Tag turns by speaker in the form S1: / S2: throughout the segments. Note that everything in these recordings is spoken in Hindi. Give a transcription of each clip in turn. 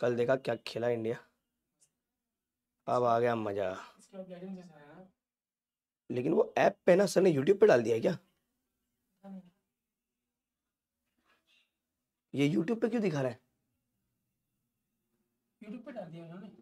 S1: कल देखा क्या खेला इंडिया अब आ गया मजा लेकिन वो ऐप पे ना सर ने यूट्यूब पे डाल दिया क्या ये यूट्यूब पे क्यों दिखा रहा है यूट्यूब पे डाल दिया उन्होंने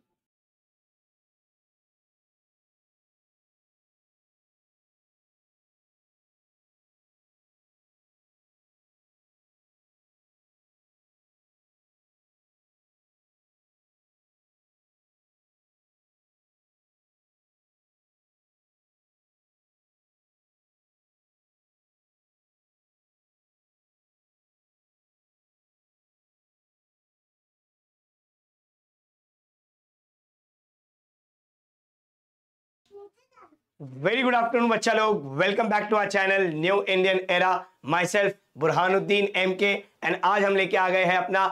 S1: वेरी गुड आफ्टरनून बच्चा लोग welcome back to our channel new Indian era myself Burhanuddin M K and आज हम लेके आ गए हैं अपना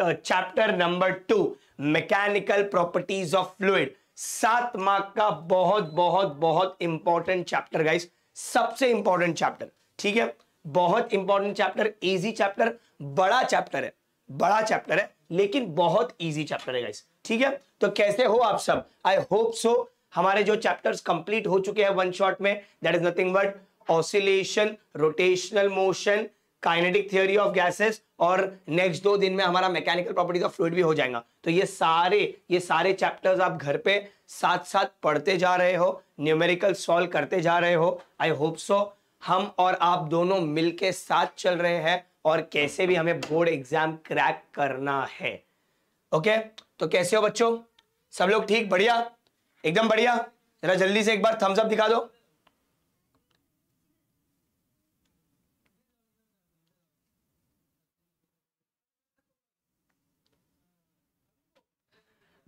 S1: chapter number two mechanical properties of fluid सात मार्क का बहुत बहुत बहुत इंपॉर्टेंट चैप्टर गाइस सबसे इंपॉर्टेंट चैप्टर ठीक है बहुत इंपॉर्टेंट चैप्टर इजी चैप्टर बड़ा चैप्टर है बड़ा चैप्टर है लेकिन बहुत इजी चैप्टर है गाइस ठीक है तो कैसे हो आप सब आई होप सो हमारे जो चैप्टर्स कंप्लीट हो चुके हैं वन शॉट में that is nothing but oscillation rotational motion kinetic theory of gases और नेक्स्ट दो दिन में हमारा मैकेनिकल प्रॉपर्टीज ऑफ फ्लूड भी हो जाएगा तो ये सारे ये सारे चैप्टर्स आप घर पे साथ साथ पढ़ते जा रहे हो न्यूमेरिकल सॉल्व करते जा रहे हो आई होप सो हम और आप दोनों मिलके साथ चल रहे हैं और कैसे भी हमें बोर्ड एग्जाम क्रैक करना है ओके okay? तो कैसे हो बच्चों सब लोग ठीक बढ़िया एकदम बढ़िया जरा जल्दी से एक बार थम्सअप दिखा दो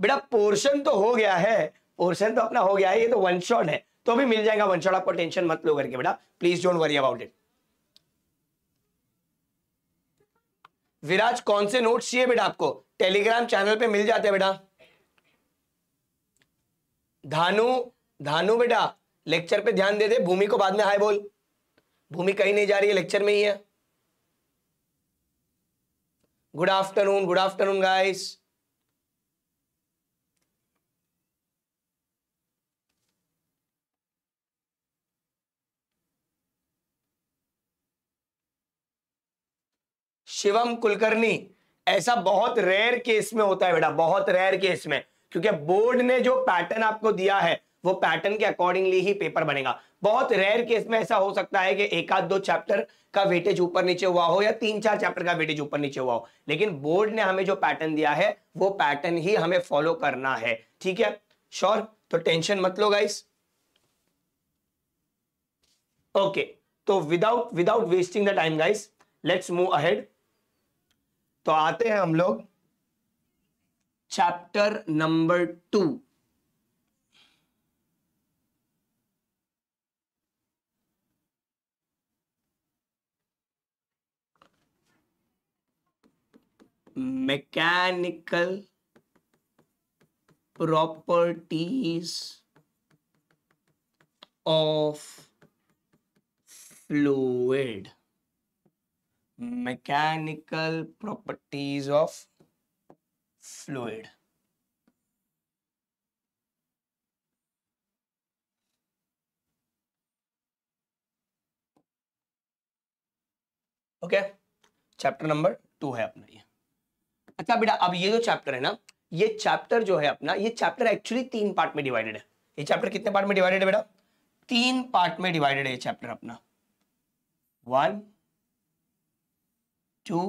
S1: बेटा पोर्शन तो हो गया है पोर्शन तो अपना हो गया है ये तो वन शॉट है तो भी मिल जाएगा वन शॉट आपको टेंशन मत लो करके बेटा please don't worry about it Viraj कौन से नोट्स चाहिए बेटा आपको टेलीग्राम चैनल पे मिल जाते हैं बेटा धानु धानु बेटा लेक्चर पे ध्यान दे दे भूमि को बाद में हाय बोल भूमि कहीं नहीं जा रही है लेक्चर में ही है good afternoon good afternoon guys Shivam Kulkarni ऐसा बहुत रेयर केस में होता है बेटा बहुत रेयर केस में क्योंकि बोर्ड ने जो पैटर्न आपको दिया है वो पैटर्न के अकॉर्डिंगली ही पेपर बनेगा बहुत रेयर केस में ऐसा हो सकता है कि एक आध दो चैप्टर का वेटेज ऊपर नीचे हुआ हो या तीन चार चैप्टर का वेटेज ऊपर नीचे हुआ हो लेकिन बोर्ड ने हमें जो पैटर्न दिया है वो पैटर्न ही हमें फॉलो करना है ठीक है श्योर तो टेंशन मत लो गाइस ओके तो without without wasting the time guys let's move ahead तो आते हैं हम लोग chapter number two mechanical properties of fluid mechanical properties of fluid okay chapter number two है अपना ये अच्छा बेटा अब ये जो चैप्टर है ना ये चैप्टर जो है अपना ये चैप्टर एक्चुअली तीन पार्ट में डिवाइडेड है ये चैप्टर कितने पार्ट में डिवाइडेड है बेटा तीन पार्ट में डिवाइडेड है ये चैप्टर अपना वन टू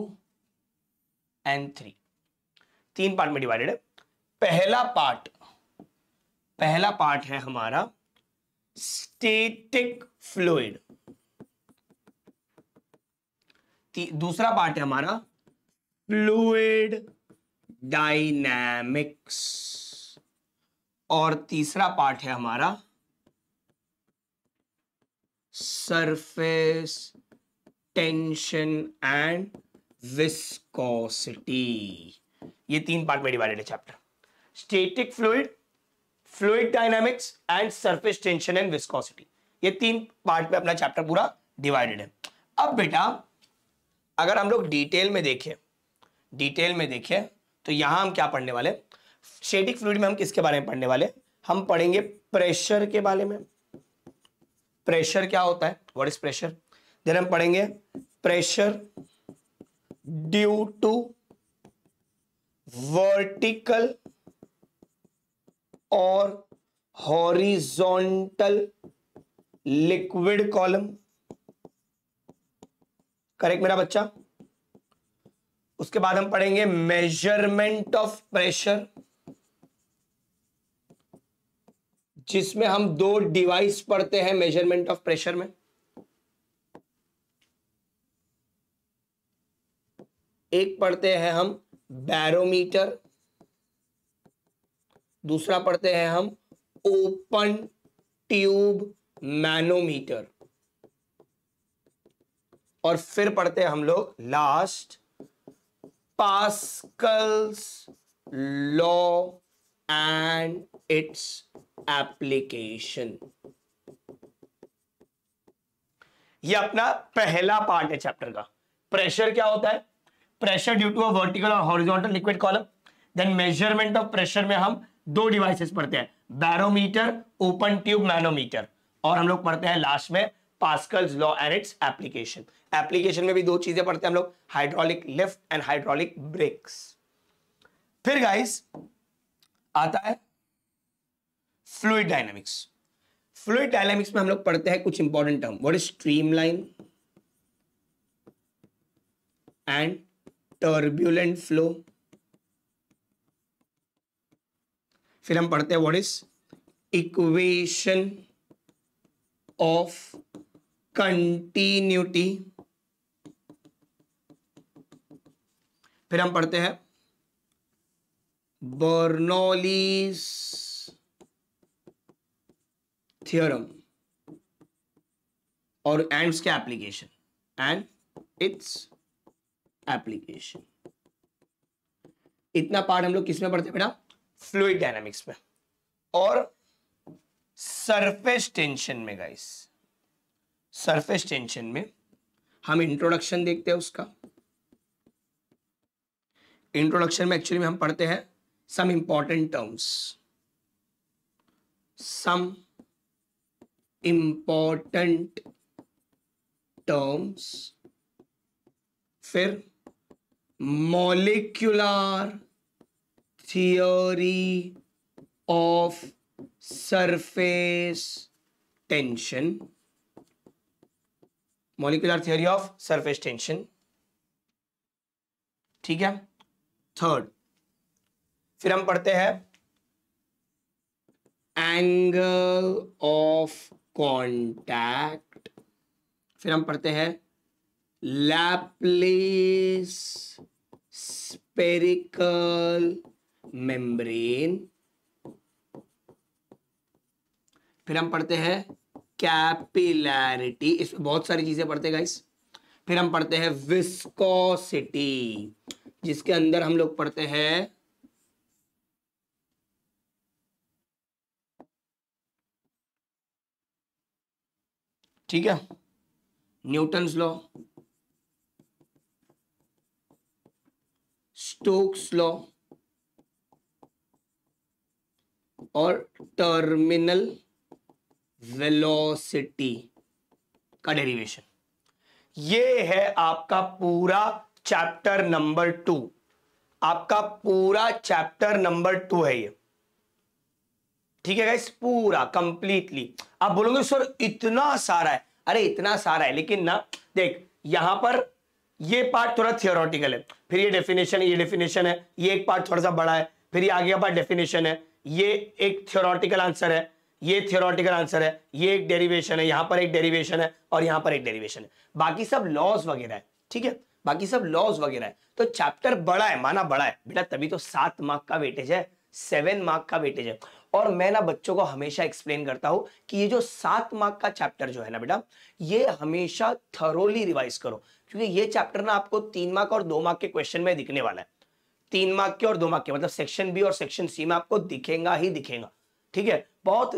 S1: एंड थ्री तीन पार्ट में डिवाइडेड है पहला पार्ट पहला पार्ट है हमारा स्टेटिक फ्लूड दूसरा पार्ट है हमारा फ्लूड डायनेमिक्स और तीसरा पार्ट है हमारा सरफेस टेंशन एंड विस्कोसिटी ये तीन पार्ट में डिवाइडेड है chapter static fluid fluid dynamics and surface tension and viscosity ये तीन पार्ट में अपना चैप्टर पूरा डिवाइडेड है अब बेटा अगर हम लोग डिटेल में देखें डिटेल में देखें तो यहां हम क्या पढ़ने वाले स्टेटिक फ्लूड में हम किसके बारे में पढ़ने वाले हम पढ़ेंगे प्रेशर के बारे में प्रेशर क्या होता है व्हाट इज प्रेशर देन हम पढ़ेंगे प्रेशर ड्यू टू वर्टिकल और हॉरिजॉन्टल लिक्विड कॉलम करेक्ट मेरा बच्चा उसके बाद हम पढ़ेंगे मेजरमेंट ऑफ प्रेशर जिसमें हम दो डिवाइस पढ़ते हैं मेजरमेंट ऑफ प्रेशर में एक पढ़ते हैं हम बैरोमीटर दूसरा पढ़ते हैं हम ओपन ट्यूब मैनोमीटर और फिर पढ़ते हैं हम लोग last Pascal's law and its application ये अपना पहला पार्ट है चैप्टर का प्रेशर क्या होता है pressure due to a vertical और horizontal liquid column then measurement of pressure में हम दो डिवाइसेस पढ़ते हैं बैरोमीटर ओपन ट्यूब मैनोमीटर और हम लोग पढ़ते हैं लास्ट में Pascal's law and its application application में भी दो चीजें पढ़ते हैं हम लोग hydraulic lift and hydraulic brakes फिर गाइस आता है फ्लूड डायनेमिक्स फ्लूड डायनेमिक्स में हम लोग पढ़ते हैं कुछ important term what is streamline and turbulent flow फिर हम पढ़ते हैं what is equation of continuity फिर हम पढ़ते हैं बर्नोलीस थियोरम और एंड्स के एप्लीकेशन एंड इट्स एप्लीकेशन इतना पार्ट हम लोग किसमें पढ़ते बेटा फ्लूड डायनामिक्स में और सरफेस टेंशन में गाइस सरफेस टेंशन में हम इंट्रोडक्शन देखते हैं उसका इंट्रोडक्शन में एक्चुअली में हम पढ़ते हैं some important terms some important terms फिर molecular theory of surface tension molecular theory of surface tension ठीक है थर्ड फिर हम पढ़ते हैं एंगल ऑफ कॉन्टैक्ट फिर हम पढ़ते हैं लैपलेस स्पेरिकल मेम्ब्रेन फिर हम पढ़ते हैं कैपिलैरिटी इस बहुत सारी चीजें पढ़ते हैं गाइस फिर हम पढ़ते हैं विस्कोसिटी जिसके अंदर हम लोग पढ़ते हैं ठीक है न्यूटन्स लॉ स्टोक्स लॉ और टर्मिनल वेलोसिटी का डेरिवेशन ये है आपका पूरा चैप्टर नंबर टू आपका पूरा चैप्टर नंबर टू है ये ठीक है गाइस पूरा कंप्लीटली आप बोलोगे सर इतना सारा है अरे इतना सारा है लेकिन ना देख यहां पर ये पार्ट थोड़ा थियोरटिकल है फिर ये डेफिनेशन है ये डेफिनेशन है ये एक पार्ट थोड़ा सा बड़ा है फिर ये आगे पार्ट डेफिनेशन है ये एक थियोरटिकल आंसर है ये थियोरटिकल आंसर है ये एक डेरिवेशन है यहां पर एक डेरिवेशन है और यहां पर एक डेरिवेशन है बाकी सब लॉज वगैरह है ठीक है बाकी सब लॉज वगैरह है तो चैप्टर बड़ा है माना बड़ा है बेटा तभी तो सात मार्क का वेटेज है सेवन मार्क का वेटेज है और मैं ना बच्चों को हमेशा एक्सप्लेन करता हूं कि ये जो सात मार्क का चैप्टर जो है ना बेटा ये हमेशा थरोली रिवाइज करो क्योंकि ये चैप्टर ना आपको तीन मार्क और दो मार्क के क्वेश्चन में दिखने वाला है तीन मार्क के और दो मार्क के मतलब सेक्शन बी और सेक्शन सी में आपको दिखेगा ही दिखेगा ठीक है बहुत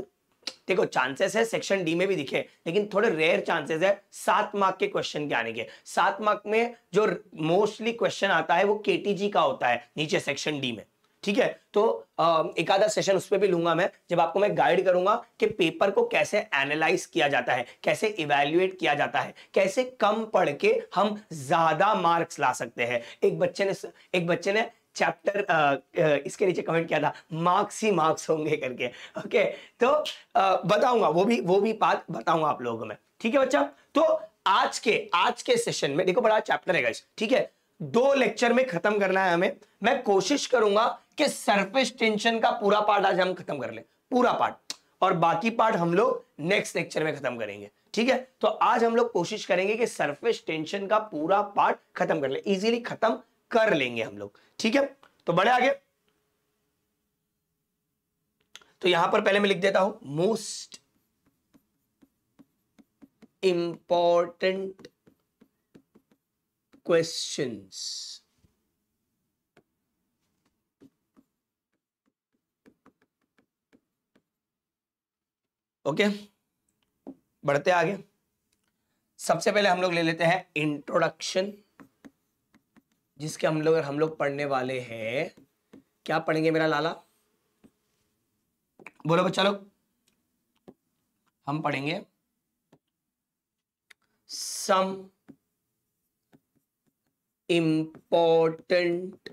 S1: देखो चांसेस है सेक्शन डी में भी दिखे लेकिन थोड़े रेयर चांसेस है सात मार्क के क्वेश्चन के आने के सात मार्क में जो मोस्टली क्वेश्चन आता है वो केटीजी का होता है नीचे सेक्शन डी में ठीक है तो एक आधा सेशन उस पर भी लूंगा मैं जब आपको मैं गाइड करूंगा कि पेपर को कैसे एनालाइज किया जाता है कैसे इवेल्युएट किया जाता है कैसे कम पढ़ के हम ज्यादा मार्क्स ला सकते हैं एक बच्चे ने एक बच्चे ने चैप्टर इसके नीचे कमेंट किया था मार्क्स ही मार्क्स होंगे करके ओके तो बताऊंगा वो भी वो भी बात बताऊंगा आप लोगों को मैं ठीक है बच्चा तो आज के आज के सेशन में देखो बड़ा चैप्टर है ठीक है दो लेक्चर में खत्म करना है हमें मैं कोशिश करूंगा कि सरफेस टेंशन का पूरा पार्ट आज हम खत्म कर ले पूरा पार्ट और बाकी पार्ट हम लोग नेक्स्ट लेक्चर में खत्म करेंगे ठीक है तो आज हम लोग कोशिश करेंगे कि सरफेस टेंशन का पूरा पार्ट खत्म कर ले इजीली खत्म कर लेंगे हम लोग ठीक है तो बड़े आगे तो यहां पर पहले मैं लिख देता हूं most important questions. Okay okay? बढ़ते आगे सबसे पहले हम लोग ले लेते हैं इंट्रोडक्शन जिसके हम लोग हम लोग पढ़ने वाले हैं क्या पढ़ेंगे मेरा लाला बोलो बच्चा लोग हम पढ़ेंगे सम इम्पॉर्टेंट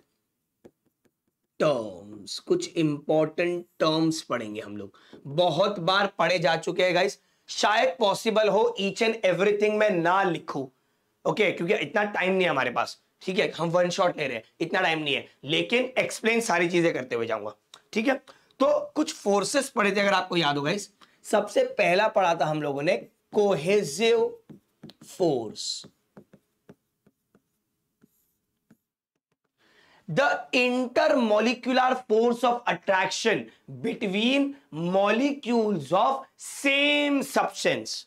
S1: टर्म्स कुछ इंपॉर्टेंट टर्म्स पढ़ेंगे हम लोग बहुत बार पढ़े जा चुके हैं गाइस शायद पॉसिबल हो ईच एंड एवरीथिंग में ना लिखूं ओके okay, क्योंकि इतना टाइम नहीं है हमारे पास ठीक है हम वन शॉट ले रहे हैं इतना टाइम नहीं है लेकिन एक्सप्लेन सारी चीजें करते हुए जाऊंगा ठीक है तो कुछ फोर्सेस पढ़े थे अगर आपको याद हो गाइस सबसे पहला पढ़ा था हम लोगों ने cohesive force the inter intermolecular force of attraction between molecules of same substance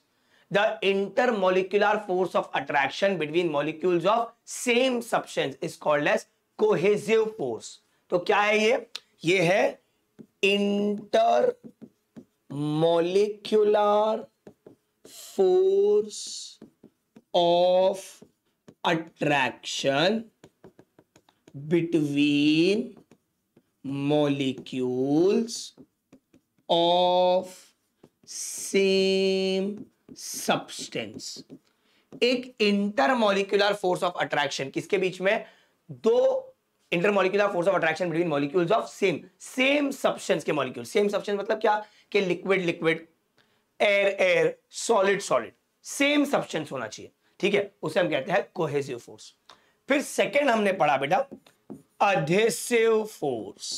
S1: the inter molecular force of attraction between molecules of same substance is called as cohesive force तो क्या है ये ये है inter molecular force of attraction between molecules of same substance एक इंटरमोलिकुलर फोर्स ऑफ अट्रैक्शन किसके बीच में दो intermolecular force of attraction between molecules of same same substance के मॉलिक्यूल सेम सब्सटेंस मतलब क्या कि liquid liquid air air solid solid same substance होना चाहिए ठीक है उसे हम कहते हैं कोहेसिव फोर्स फिर सेकेंड हमने पढ़ा बेटा अधेसिव फोर्स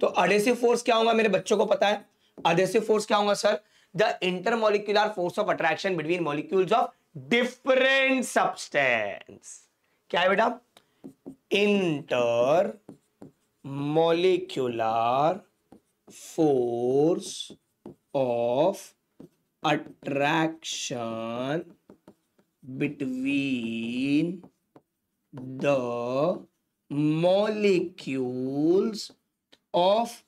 S1: तो अडेसिव फोर्स क्या होगा मेरे बच्चों को पता है अधेसिव फोर्स क्या होगा sir the intermolecular force of attraction between molecules of different substance क्या है बेटा inter molecular force of attraction between the molecules of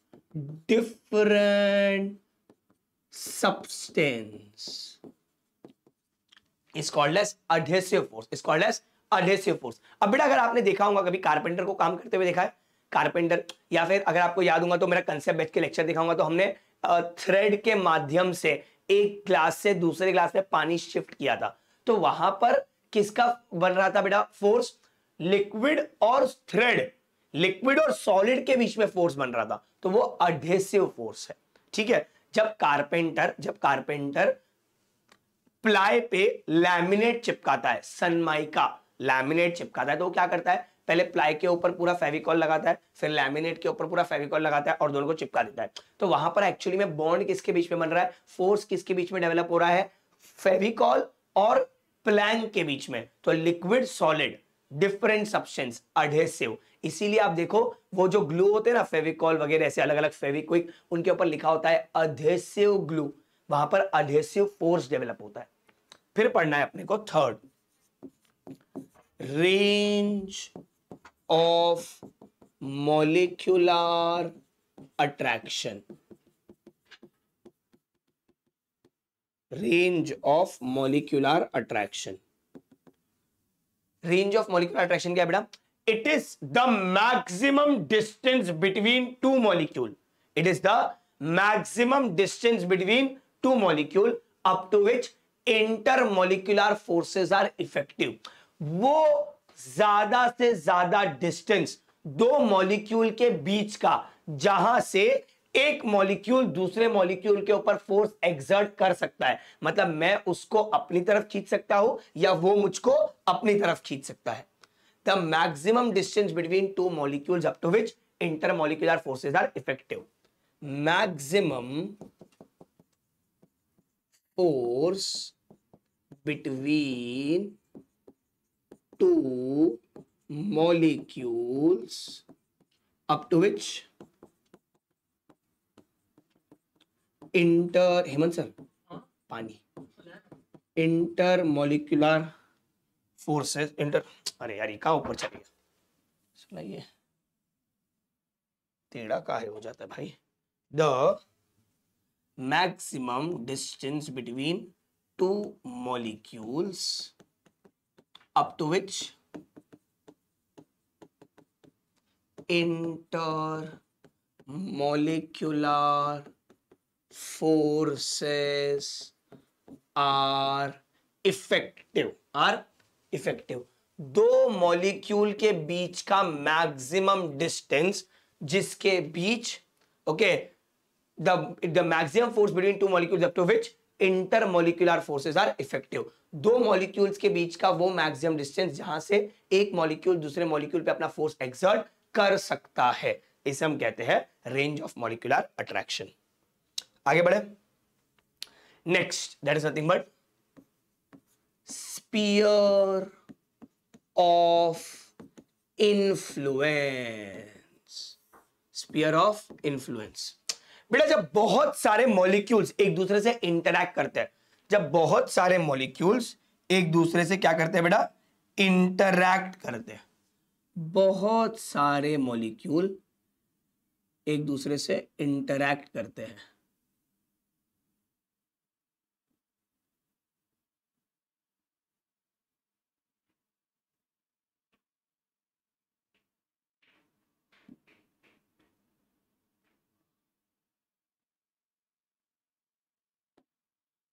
S1: different substance is called as adhesive force is called as अब बेटा अगर आपने देखा होगा कभी कारपेंटर को काम करते हुए देखा है कारपेंटर या फिर अगर आपको याद होगा तो मेरा कंसेप्ट बेच के लेक्चर दिखाऊंगा तो हमने थ्रेड के माध्यम से एक ग्लास से दूसरे ग्लास में पानी शिफ्ट किया था तो वहां पर किसका बन रहा था बेटा फोर्स लिक्विड और थ्रेड लिक्विड और सॉलिड के बीच में फोर्स बन रहा था तो वो अडेसिव फोर्स है ठीक है जब कारपेंटर जब कारपेंटर प्लाई पे लैमिनेट चिपकाता है सनमाइका लैमिनेट चिपकाता है तो वो क्या करता है पहले प्लाई के ऊपर पूरा फेविकॉल लगाता है फिर लैमिनेट के ऊपर पूरा फेविकॉल लगाता है और दोनों को चिपका देता है तो वहां पर एक्चुअली में बॉन्ड किसके बीच में बन रहा है फोर्स किसके बीच में डेवलप हो रहा है फेविकॉल और प्लैंक के बीच में तो liquid solid different substance adhesive इसीलिए आप देखो वो जो ग्लू होते हैं ना फेविकॉल वगैरह ऐसे अलग अलग फेविक्विक उनके ऊपर लिखा होता है अधेसिव ग्लू वहां पर अधेसिव फोर्स डेवलप होता है फिर पढ़ना है अपने को third range of molecular attraction range of molecular attraction range of molecular attraction क्या बेटा it is the maximum distance between two molecule it is the maximum distance between two molecule up to which intermolecular forces are effective वो ज्यादा से ज्यादा डिस्टेंस दो मॉलिक्यूल के बीच का जहां से एक मॉलिक्यूल दूसरे मॉलिक्यूल के ऊपर फोर्स एग्जर्ट कर सकता है मतलब मैं उसको अपनी तरफ खींच सकता हूं या वो मुझको अपनी तरफ खींच सकता है the maximum distance between two molecule up to which intermolecular forces are effective. Maximum force between two molecules up to which inter Hemant sir पानी इंटर मोलिकुलर फोर्सेस इंटर अरे यार का ऊपर चले गया सुनाइए टेढ़ा है हो जाता है भाई the maximum distance between two molecules up to which inter molecular forces are effective are effective दो मॉलिक्यूल के बीच का मैक्सिमम डिस्टेंस जिसके बीच okay the the maximum force between two molecules up to which inter molecular forces are effective दो मॉलिक्यूल्स के बीच का वो मैक्सिमम डिस्टेंस जहां से एक मॉलिक्यूल दूसरे मॉलिक्यूल पे अपना फोर्स एक्सर्ट कर सकता है इसे हम कहते हैं रेंज ऑफ मॉलिकुलर अट्रैक्शन आगे बढ़े next that is nothing but sphere of influence sphere of influence बेटा जब बहुत सारे मॉलिक्यूल्स एक दूसरे से इंटरैक्ट करते हैं जब बहुत सारे मॉलिक्यूल्स एक दूसरे से क्या करते हैं बेटा इंटरैक्ट करते हैं बहुत सारे मॉलिक्यूल एक दूसरे से इंटरैक्ट करते हैं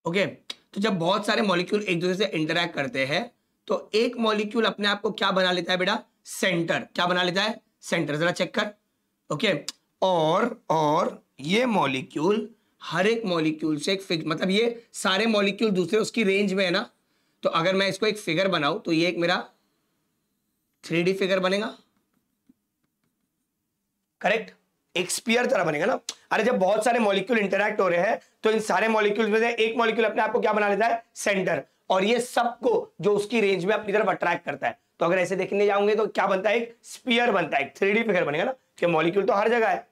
S1: ओके तो जब बहुत सारे मॉलिक्यूल एक दूसरे से इंटरेक्ट करते हैं तो एक मॉलिक्यूल अपने आप को क्या बना लेता है बेटा सेंटर क्या बना लेता है सेंटर जरा चेक कर ओके और और ये मॉलिक्यूल हर एक मॉलिक्यूल से एक फिक्स मतलब ये सारे मॉलिक्यूल दूसरे उसकी रेंज में है ना तो अगर मैं इसको एक फिगर बनाऊं तो ये एक मेरा थ्री फिगर बनेगा करेक्ट एक स्पीयर तरह बनेगा ना अरे जब बहुत सारे मॉलिक्यूल इंटरेक्ट हो रहे हैं तो इन सारे मॉलिक्यूल्स में से एक मॉलिक्यूल अपने आप को क्या बना लेता है सेंटर और ये सबको जो उसकी रेंज में अपनी तरफ अट्रैक्ट करता है तो अगर ऐसे देखने जाऊंगे तो क्या बनता है एक स्पीयर बनता है थ्री डी फिगर बनेगा ना कि मॉलिक्यूल तो हर जगह है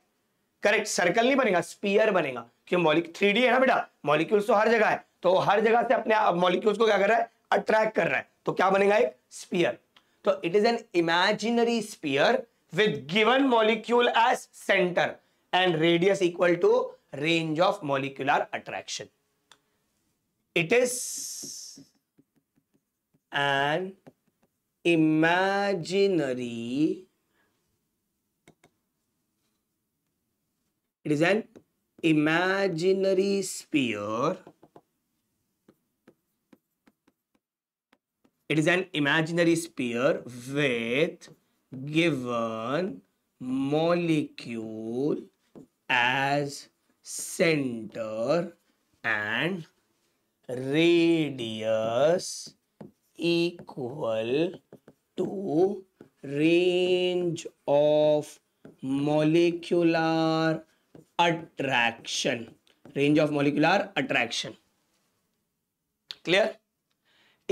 S1: करेक्ट सर्कल नहीं बनेगा स्पीयर बनेगा क्योंकि थ्री डी है ना बेटा मॉलिक्यूल्स तो हर जगह है तो हर जगह से अपने मॉलिक्यूल्स को क्या कर रहा है अट्रैक्ट कर रहा है तो क्या बनेगा एक स्पीयर तो it is an imaginary sphere with given molecule as centre and radius equal to range of molecular attraction. It is an imaginary it is an imaginary sphere it is an imaginary sphere with given molecule as center and radius equal to range of molecular attraction range of molecular attraction clear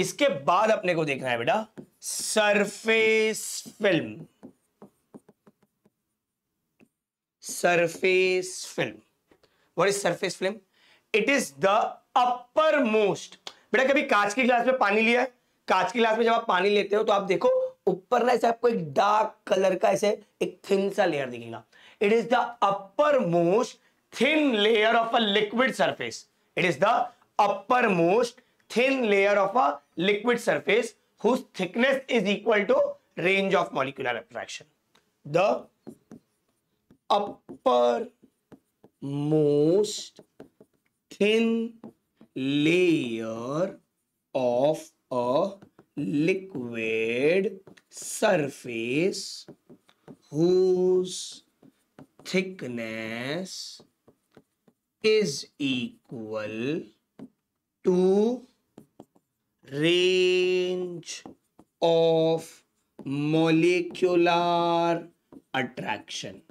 S1: इसके बाद अपने को देखना है बेटा surface film surface film is surface surface it is the upper most बेटा कभी कांच की गिलास में पानी लिया है कांच की गिलास में जब आप पानी लेते हो तो आप देखो ऊपर ना ऐसे आपको एक डार्क कलर का ऐसे एक थिन सा लेयर दिखेगा it is the upper most thin layer of a liquid surface it is the upper most thin layer of a liquid surface whose thickness is equal to range of molecular attraction the upper most thin layer of a liquid surface whose thickness is equal to range of molecular attraction.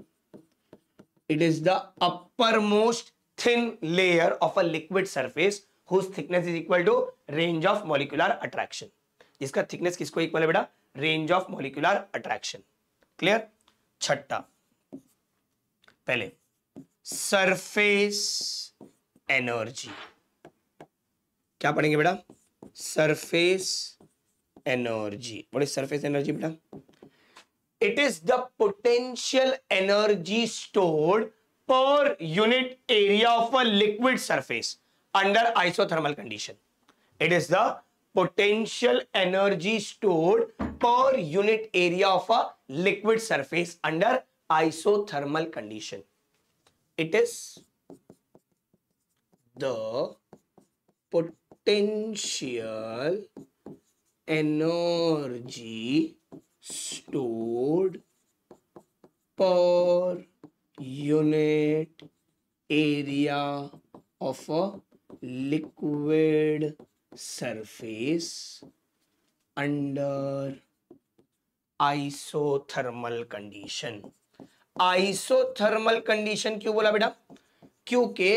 S1: It is the upper most thin layer of a liquid surface thickness is equal to range of molecular attraction जिसका थिकनेस किसको इक्वल है बेटा range of molecular attraction clear छठा पहले सरफेस एनर्जी क्या पढ़ेंगे बेटा सरफेस एनर्जी बोले सरफेस एनर्जी बेटा It is the potential energy stored per unit area of a liquid surface under isothermal condition. It is the potential energy stored per unit area of a liquid surface under isothermal condition. It is the potential energy stored per unit area of a liquid surface under isothermal condition isothermal condition क्यों बोला बेटा क्योंकि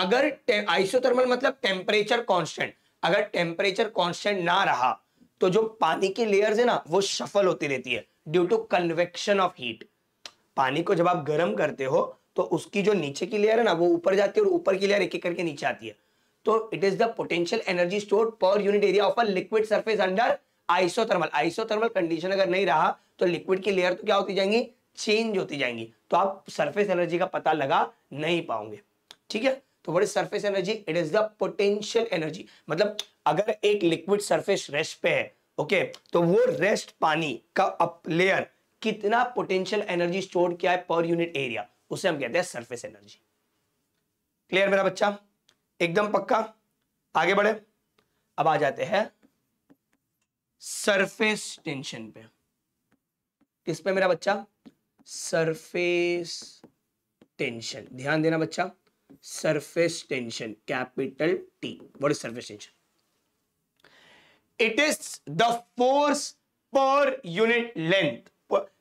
S1: अगर आइसोथर्मल मतलब टेम्परेचर कांस्टेंट अगर टेम्परेचर कांस्टेंट ना रहा तो जो पानी की लेयर्स है ना वो सफल होती रहती है due to convection of heat पानी को जब आप गर्म करते हो तो उसकी जो नीचे की लेयर है ना वो ऊपर जाती है और ऊपर की लेयर एक एक करके नीचे आती है तो it is the potential energy store per unit area of a liquid surface under isothermal isothermal condition अगर नहीं रहा तो लिक्विड की लेयर तो क्या होती जाएंगी चेंज होती जाएंगी तो आप सरफेस एनर्जी का पता लगा नहीं पाओगे ठीक है तो what is surface energy it is the potential energy मतलब अगर एक लिक्विड सरफेस रेस्ट पे है ओके okay, तो वो रेस्ट पानी का अप लेयर कितना पोटेंशियल एनर्जी स्टोर किया है पर यूनिट एरिया उसे हम कहते हैं सरफेस एनर्जी क्लियर मेरा बच्चा एकदम पक्का आगे बढ़े अब आ जाते हैं सरफेस टेंशन पे किस पे मेरा बच्चा सरफेस टेंशन ध्यान देना बच्चा surface tension capital T. What is surface tension? It is the force per unit length.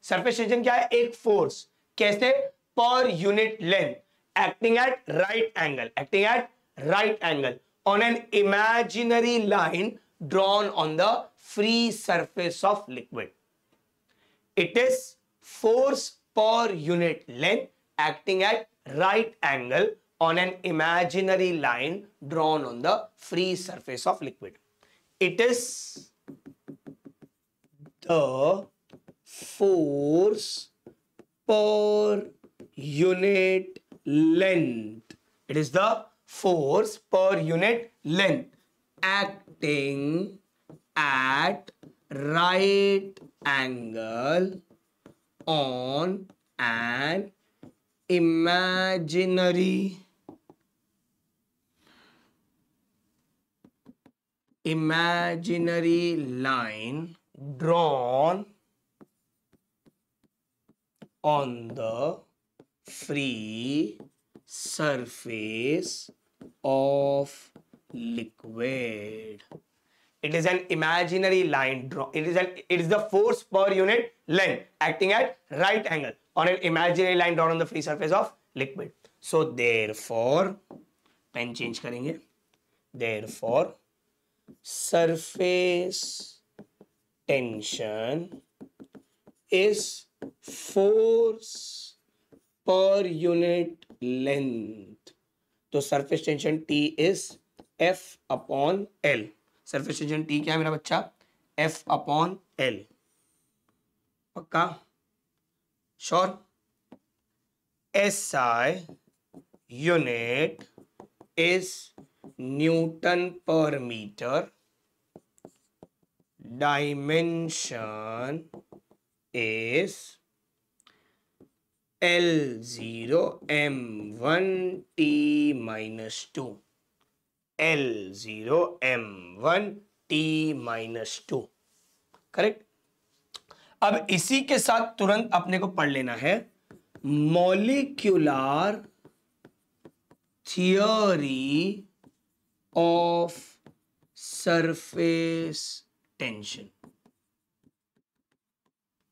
S1: Surface tension kya hai? Ek force. Kaise? Per unit length. Acting at right angle. Acting at right angle. On an imaginary line drawn on the free surface of liquid. It is force per unit length acting at right angle on an imaginary line drawn on the free surface of liquid. It is the force per unit length. It is the force per unit length acting at right angle on an imaginary imaginary line drawn on the free surface of liquid it is an imaginary line drawn. It is an it is the force per unit length acting at right angle on an imaginary line drawn on the free surface of liquid. So therefore, pen change करेंगे. Therefore, surface tension is force per unit length तो surface tension T is F upon L surface tension T क्या है मेरा बच्चा एफ अपॉन एल पक्का sure S I unit is newton per metre dimensions L zero M one T minus two L zero M one T minus two correct अब इसी के साथ तुरंत अपने को पढ़ लेना है molecular theory of surface tension.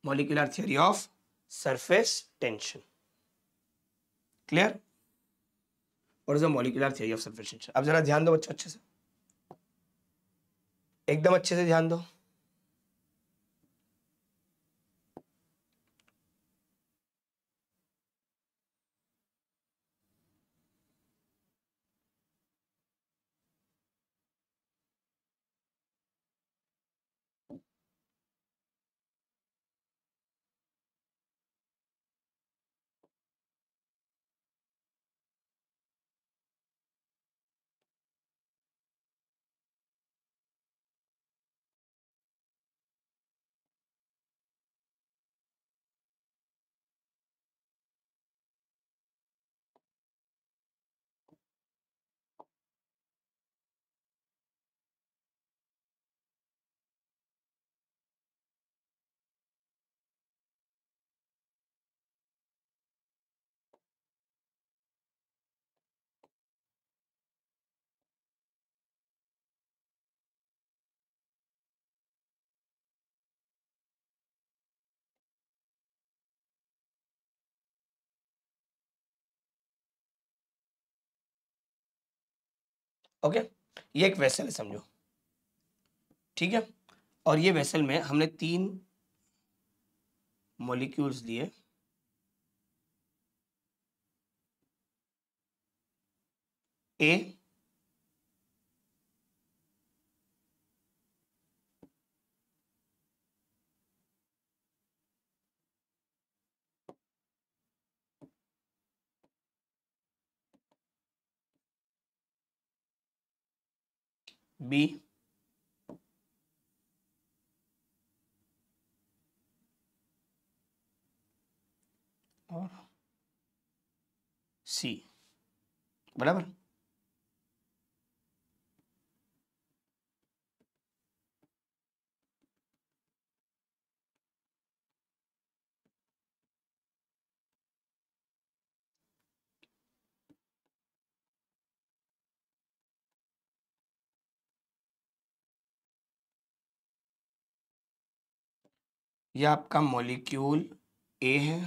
S1: Molecular theory of surface tension. Clear? What is the molecular theory of surface tension? ab zara dhyan do bachcho acche se ekdam acche se dhyan do okay ये एक वेसल है समझो ठीक है और ये वेसल में हमने तीन मॉलिक्यूल्स दिए ए B. sí, C. यह आपका मॉलिक्यूल ए है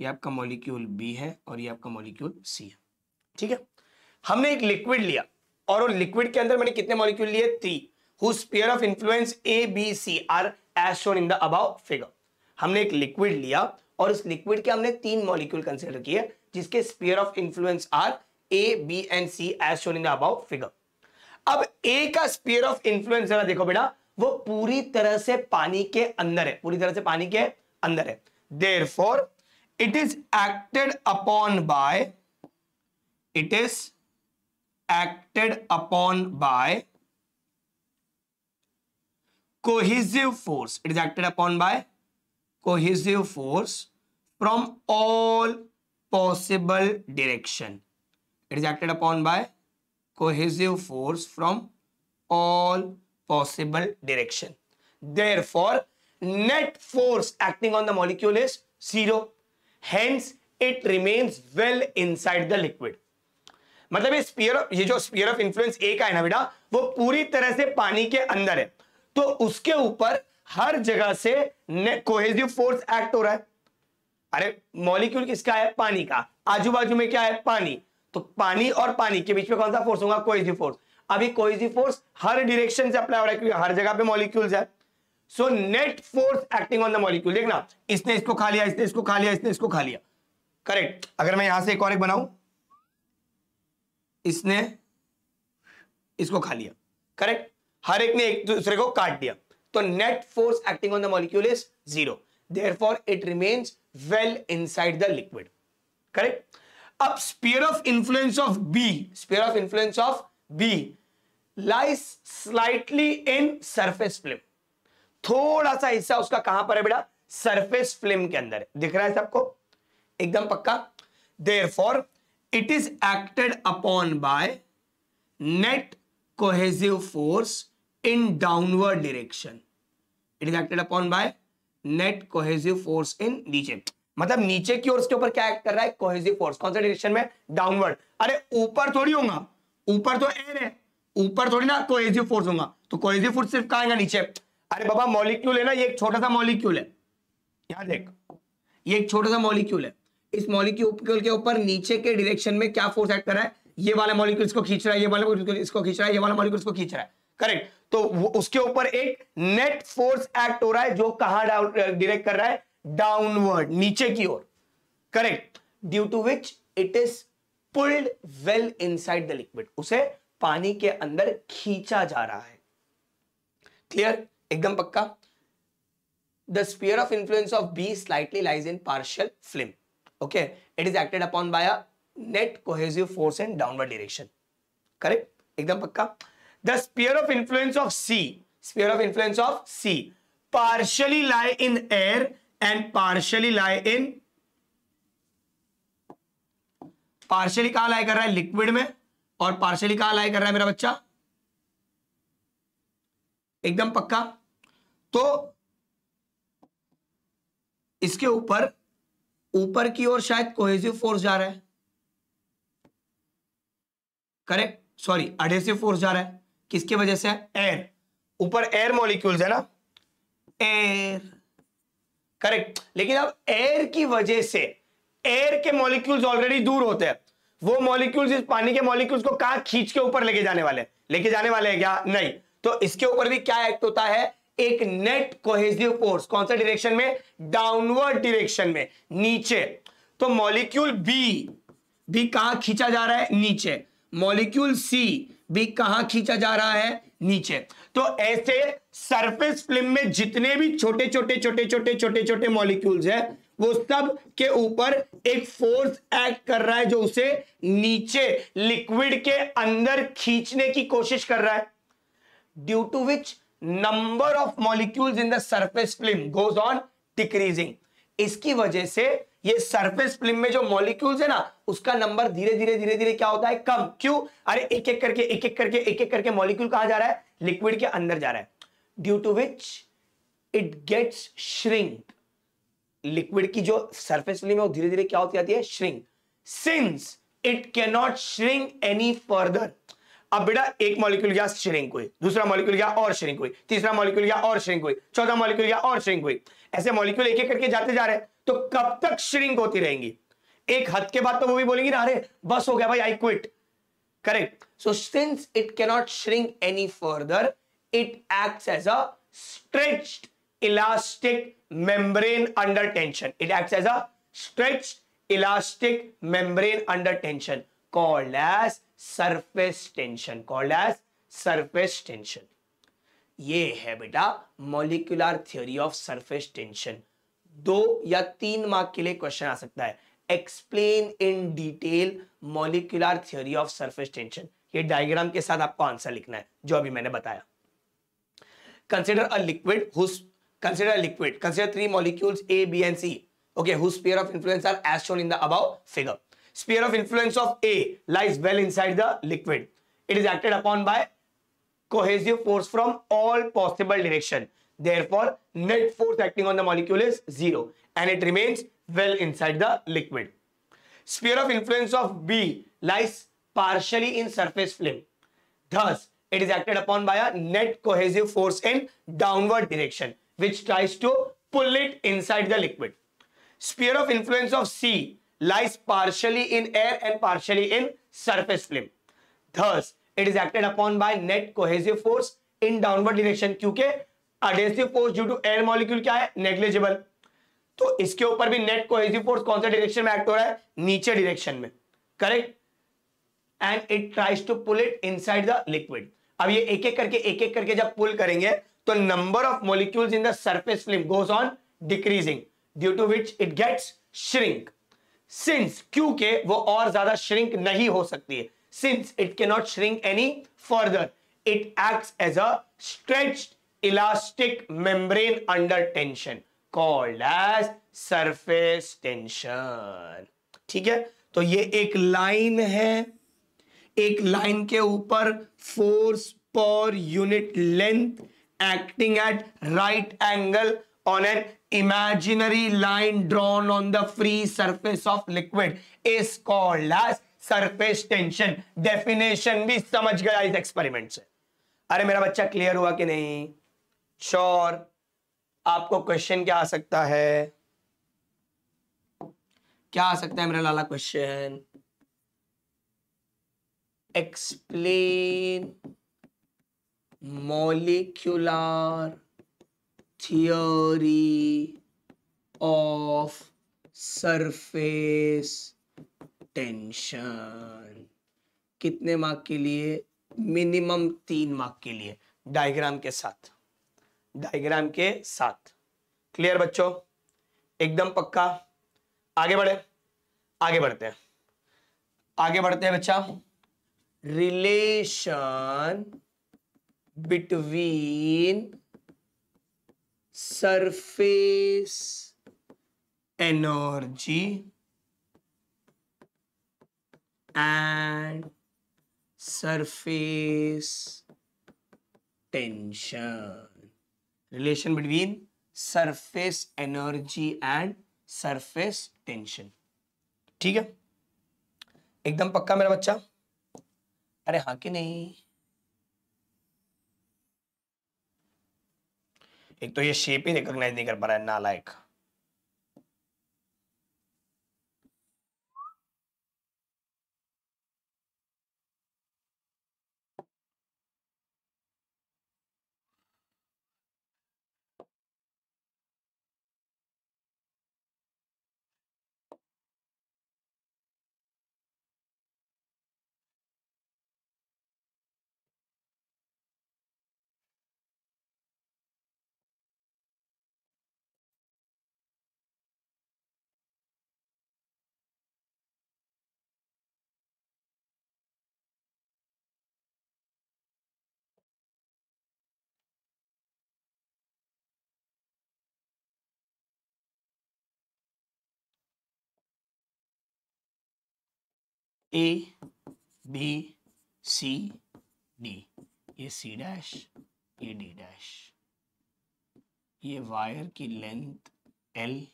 S1: ये आपका मॉलिक्यूल बी है और ये आपका मॉलिक्यूल सी है ठीक है हमने एक लिक्विड लिया और उन लिक्विड के अंदर मैंने कितने मॉलिक्यूल लिए three sphere of influence A B C are as shown in the above figure हमने एक लिक्विड लिया और उस लिक्विड के हमने तीन मॉलिक्यूल कंसिडर किए जिसके sphere of influence are A B and C as shown in the above figure अब ए का स्पेयर ऑफ इन्फ्लुएंस जरा देखो बेटा वो पूरी तरह से पानी के अंदर है पूरी तरह से पानी के अंदर है therefore it is acted upon by it is acted upon by cohesive force it is acted upon by cohesive force from all possible direction it is acted upon by cohesive force from all possible direction therefore net force acting on the molecule is zero it remains well inside the liquid मतलब ये स्पीयर ऑफ ये जो स्पीयर ऑफ इन्फ्लुएंस ए का है ना बेटा वो पूरी तरह से पानी के अंदर है तो उसके ऊपर हर जगह से कोहेजिव फोर्स एक्ट हो रहा है अरे मॉलिक्यूल किसका है पानी का आजू बाजू में क्या है पानी तो पानी और पानी के बीच में कौन सा फोर्स होगा कोहेजिव फोर्स अभी कोइजिव फोर्स हर डिरेक्शन से अप्लाई हो रहा है क्योंकि हर जगह पे मॉलिक्यूल्स है so net force acting on the molecule देखना इसने इसको खा लिया इसने इसको खा लिया इसने इसको खा लिया करेक्ट अगर मैं यहां से एक और एक बनाऊ इसने इसको खा लिया करेक्ट हर एक ने एक दूसरे को काट दिया तो net force acting on the molecule is zero therefore it remains well inside the liquid correct अब sphere of influence of B sphere of influence of B lies slightly in surface film थोड़ा सा हिस्सा उसका कहां पर है बेटा सरफेस फिल्म के अंदर है। दिख रहा है सबको एकदम पक्का therefore it is acted upon by net cohesive force in downward direction it is acted upon by net cohesive force in नीचे मतलब नीचे की ओर उसके ऊपर क्या एक्ट कर रहा है कोहेजिव फोर्स कौन से डिरेक्शन में डाउनवर्ड अरे ऊपर थोड़ी होगा ऊपर तो एयर है ऊपर थोड़ी ना कोहेजिव फोर्स होगा तो कोहेजिव फोर्स सिर्फ कहा नीचे अरे बाबा मॉलिक्यूल है ना ये एक छोटा सा मॉलिक्यूल है यहाँ देख ये एक छोटा सा मॉलिक्यूल है इस मॉलिक्यूल के ऊपर नीचे के डिरेक्शन में क्या फोर्स एक्ट कर रहा है ये वाले मॉलिक्यूल इसको खींच रहा है ये वाले मॉलिक्यूल इसको खींच रहा है ये वाला मॉलिक्यूल इसको खींच रहा है करेक्ट तो उसके ऊपर एक नेट फोर्स एक्ट हो रहा है जो कहा डायरेक्ट कर रहा है डाउनवर्ड नीचे की ओर correct due to which it is pulled well inside the liquid उसे पानी के अंदर खींचा जा रहा है क्लियर एकदम पक्का the sphere of influence of B slightly lies in partial film okay it is acted upon by net cohesive force and downward direction correct एकदम पक्का the sphere of influence of C sphere of influence of C partially lie in air and partially lie in partially कहा लाई कर रहा है लिक्विड में और पार्शली कहा लाई कर रहा है मेरा बच्चा एकदम पक्का तो इसके ऊपर ऊपर की ओर शायद कोहेसिव फोर्स जा रहा है करेक्ट सॉरी अडेसिव फोर्स जा रहा है किसके वजह से एयर ऊपर एयर मॉलिक्यूल्स है ना एयर करेक्ट लेकिन अब एयर की वजह से एयर के मॉलिक्यूल्स ऑलरेडी दूर होते हैं वो मॉलिक्यूल्स इस पानी के मॉलिक्यूल्स को कहा खींच के ऊपर लेके जाने वाले लेके जाने वाले हैं क्या नहीं तो इसके ऊपर भी क्या एक्ट होता है एक नेट कोहेजिव फोर्स कौन सा डिरेक्शन में डाउनवर्ड डिरेक्शन में नीचे तो मॉलिक्यूल बी भी कहा खींचा जा रहा है नीचे मॉलिक्यूल सी भी कहा खींचा जा रहा है नीचे तो ऐसे सरफेस फिल्म में जितने भी छोटे छोटे छोटे छोटे छोटे छोटे मॉलिक्यूल्स हैं वो सब के ऊपर एक फोर्स एक्ट कर रहा है जो उसे नीचे लिक्विड के अंदर खींचने की कोशिश कर रहा है due to which number of molecules in the surface film goes on decreasing इसकी वजह से ये सरफेस फिल्म में जो मॉलिक्यूल्स है ना उसका नंबर धीरे धीरे धीरे धीरे क्या होता है कम क्यों अरे एक एक करके एक एक करके एक एक करके मॉलिक्यूल कहा जा रहा है लिक्विड के अंदर जा रहा है due to which it gets shrink liquid की जो सरफेस फिल्म है वो धीरे धीरे क्या होती जाती है shrink since it can not shrink any further अब बेटा एक मॉलिक्यूल गया श्रिंक हुई दूसरा मॉलिक्यूल गया और श्रिंक हुई तीसरा मॉलिक्यूल गया और श्रिंक हुई चौथा मॉलिक्यूल गया और श्रिंक हुई ऐसे मॉलिक्यूल एक एक करके जाते जा रहे हैं तो कब तक श्रिंक होती रहेंगी एक हद के बाद तो वो भी बोलेंगी ना अरे बस हो गया भाई I quit correct so since it cannot shrink any further it act as a stretched elastic membrane under tension. It acts as a stretched elastic membrane under tension called as surface tension. Called as surface tension. ये है बेटा molecular theory of surface tension दो या तीन मार्क के लिए क्वेश्चन आ सकता है explain in detail molecular theory of surface tension ये डायग्राम के साथ आपको आंसर लिखना है जो अभी मैंने बताया consider a liquid whose Consider a liquid. Consider three molecules A, B and C. Okay, whose sphere of influence are as shown in the above figure. Sphere of influence of A lies well inside the liquid. It is acted upon by cohesive force from all possible direction. Therefore, net force acting on the molecule is zero and it remains well inside the liquid. Sphere of influence of B lies partially in surface film. Thus, it is acted upon by a net cohesive force in downward direction. which tries to pull it inside the liquid. Sphere of influence of C lies partially in air and partially in surface film. Thus, it is acted upon by net cohesive force in downward direction क्योंकि adhesive force due to air molecule क्या है negligible. तो इसके ऊपर भी net cohesive force कौन से direction में act हो रहा है नीचे direction में correct? And it tries to pull it inside the liquid. अब ये एक एक करके एक एक करके जब पुल करेंगे तो number of molecules in the surface film goes on decreasing due to which it gets shrink since क्योंकि वो और ज्यादा श्रिंक नहीं हो सकती है since it can not shrink any further it act as a stretch elastic membrane under tension called as surface tension ठीक है तो ये एक लाइन है एक लाइन के ऊपर force per unit length acting at right angle on an imaginary line drawn on the free surface of liquid is called as surface tension definition भी समझ गया इस एक्सपेरिमेंट से अरे मेरा बच्चा क्लियर हुआ कि नहीं श्योर आपको क्वेश्चन क्या आ सकता है क्या आ सकता है मेरा लाला question explain molecular theory of surface tension कितने मार्क के लिए मिनिमम तीन मार्क के लिए डायग्राम के साथ डायग्राम के साथ क्लियर बच्चों एकदम पक्का आगे बढ़े आगे बढ़ते हैं आगे बढ़ते हैं बच्चा relation between surface energy and surface tension relation between surface energy and surface tension ठीक है एकदम पक्का मेरा बच्चा अरे हाँ कि नहीं एक तो ये शेप ही रिकोगनाइज नहीं कर पा रहा है नालायक ए बी सी डी ये सी डैश ये डी डैश ये वायर की लेंथ एल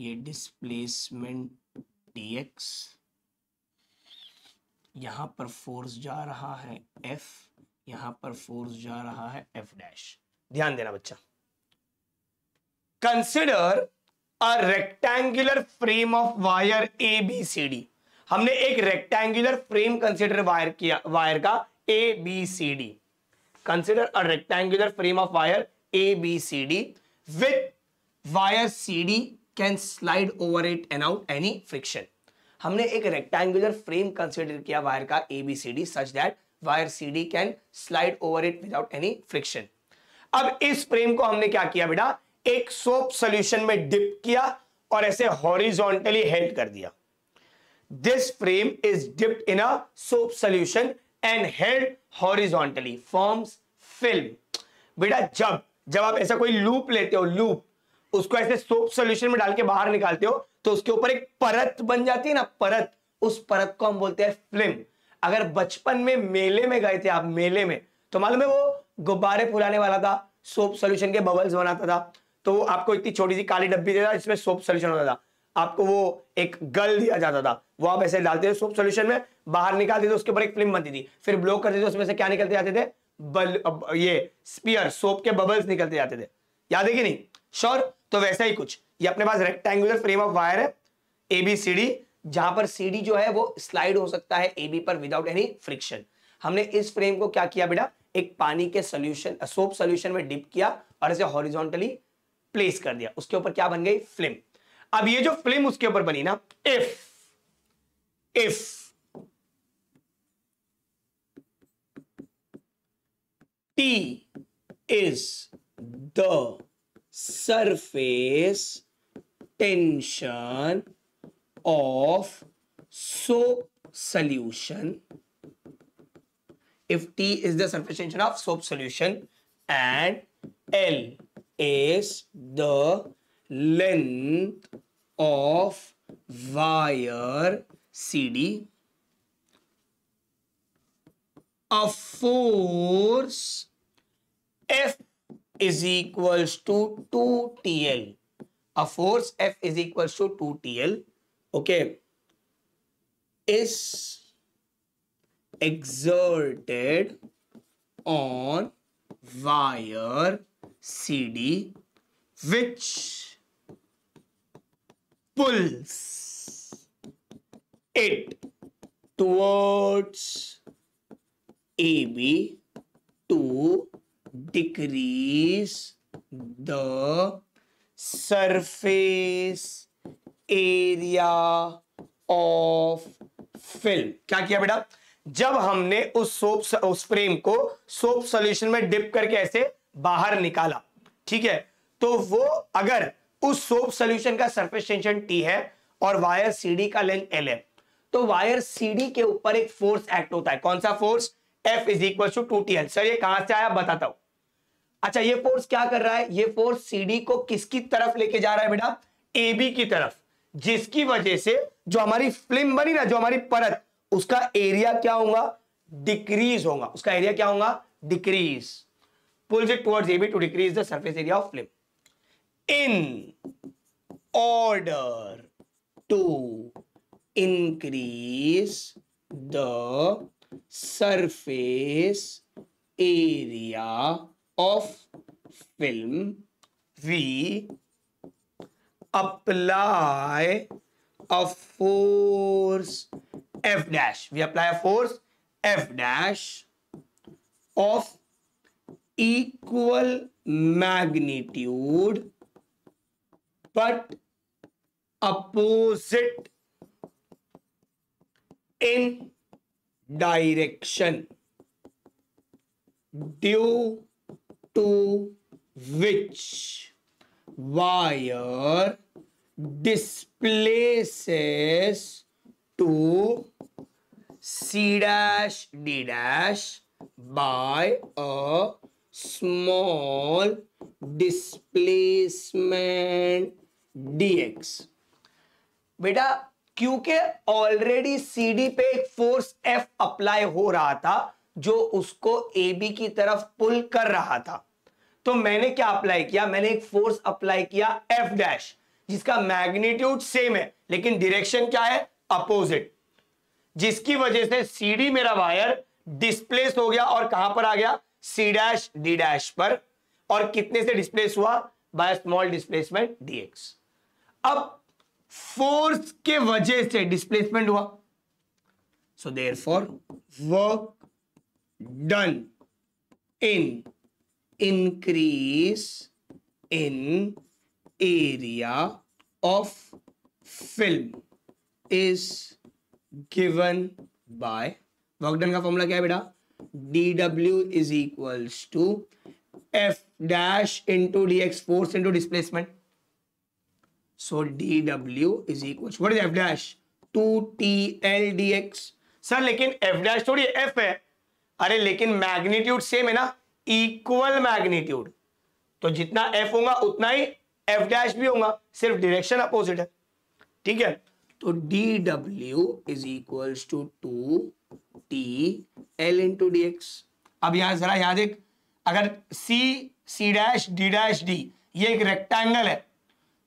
S1: ये डिस्प्लेसमेंट डी एक्स यहाँ पर फोर्स जा रहा है एफ यहाँ पर फोर्स जा रहा है एफ डैश ध्यान देना बच्चा consider a rectangular frame of wire A B C D हमने एक रेक्टेंगुलर फ्रेम कंसिडर वायर किया वायर का A B C D consider a rectangular frame of wire A B C D with wire C D can slide over it an out any friction हमने एक रेक्टेंगुलर फ्रेम कंसिडर किया वायर का A B C D such that wire C D can slide over it without any friction अब इस फ्रेम को हमने क्या किया बेटा एक सोप सोल्यूशन में डिप किया और ऐसे हॉरिजॉन्टली हेल्ड कर दिया This frame is dipped in a soap solution and held horizontally forms film. बेटा जब जब आप ऐसा कोई लूप लेते हो लूप उसको ऐसे सोप सोल्यूशन में डाल के बाहर निकालते हो तो उसके ऊपर एक परत बन जाती है ना परत उस परत को हम बोलते हैं फिल्म अगर बचपन में मेले में गए थे आप मेले में तो मालूम है वो गुब्बारे फुलाने वाला था सोप सोल्यूशन के बबल्स बनाता था तो आपको इतनी छोटी सी काली डब्बी देता जिसमें सोप सोल्यूशन होता था आपको वो एक गल दिया जाता था वो आप ऐसे डालते थे सोप सोल्यूशन में बाहर निकाल देते उसके ऊपर एक फिल्म बनती थी फिर ब्लॉक करते थे उसमें से क्या निकलते जाते थे बल ये स्पीयर सोप के बबल्स निकलते जाते थे याद है कि नहीं श्योर तो वैसा ही कुछ ये अपने पास रेक्टेंगुलर फ्रेम ऑफ वायर है एबीसीडी जहां पर सीडी जो है वो स्लाइड हो सकता है एबी पर विदाउट एनी फ्रिक्शन हमने इस फ्रेम को क्या किया बेटा एक पानी के सोल्यूशन सोप सोल्यूशन में डिप किया और इसे हॉरिजॉन्टली प्लेस कर दिया उसके ऊपर क्या बन गई फिल्म अब ये जो फिल्म उसके ऊपर बनी ना if if T is the surface tension of soap solution if T is the surface tension of soap solution and L is the length of wire CD a force F is equals to 2TL. A force F is equals to 2TL, okay, is exerted on wire CD which pulls it towards AB to decrease the surface area of film क्या किया बेटा जब हमने उस सोप उस फ्रेम को सोप सॉल्यूशन में डिप करके ऐसे बाहर निकाला ठीक है तो वो अगर उस सोप सोल्यूशन का सरफेस टेंशन टी है और वायर सीडी का लेंथ एल है तो वायर सीडी के ऊपर एक फोर्स एक्ट होता है कौन सा force F is equal to two T L sir ये कहां से आया बताता हूं अच्छा ये फोर्स क्या कर रहा है ये फोर्स सीडी को किसकी तरफ लेके जा रहा है बेटा ए बी की तरफ जिसकी वजह से जो हमारी फिल्म बनी ना जो हमारी परत उसका एरिया क्या होगा डिक्रीज होगा उसका एरिया क्या होगा decrease pulls it towards A B to decrease the surface area of film in order to increase the surface area of film we apply a force F dash. We apply a force F dash of equal magnitude but opposite in direction due to which wire displaces to C dash D dash by a small displacement dx बेटा क्योंकि ऑलरेडी डी पे एक फोर्स एफ अप्लाई हो रहा था जो उसको ए बी की तरफ पुल कर रहा था तो मैंने क्या अप्लाई किया मैंने एक फोर्स अप्लाई किया एफ डैश जिसका मैग्नीट्यूड सेम है लेकिन डायरेक्शन क्या है अपोजिट जिसकी वजह से सीडी मेरा वायर डिस्प्लेस हो गया और कहां पर आ गया सी डैश डी डैश पर और कितने से डिस्प्लेस हुआ बाय स्मॉल डिस्प्लेसमेंट डीएक्स अब फोर्स के वजह से डिस्प्लेसमेंट हुआ so therefore work done in increase in area of film is given by work done का फॉर्मूला क्या है बेटा d W is equals to F dash into d x force into displacement So dw is equal to what is f dash? 2tl dx. Sir लेकिन f डैश थोड़ी f है अरे लेकिन मैग्नीट्यूड सेम है ना इक्वल मैग्नीट्यूड तो जितना f होगा उतना ही f डैश भी होगा सिर्फ डायरेक्शन अपोजिट है ठीक है तो D W is equal to two T L into d x अब यहां जरा याद एक अगर c c dash d dash d ये एक रेक्टेंगल है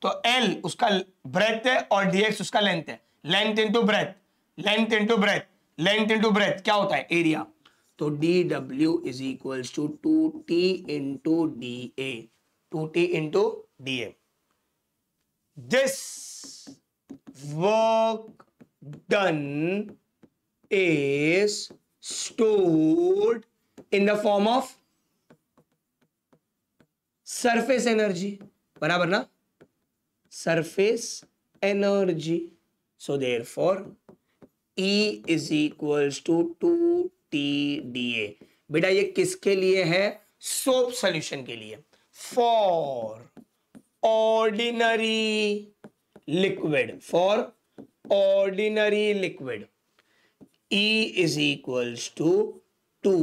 S1: तो एल उसका ब्रेथ है और डीएक्स उसका लेंथ है length into breadth length into breadth length into breadth क्या होता है एरिया तो D W is equal to two T into D A two T into D A this work done is stored in the form of surface energy बराबर ना surface energy. So therefore, E is equals to 2TDA. बेटा ये किसके लिए है सोप सोल्यूशन के लिए for ordinary liquid for ordinary liquid E is equals to 2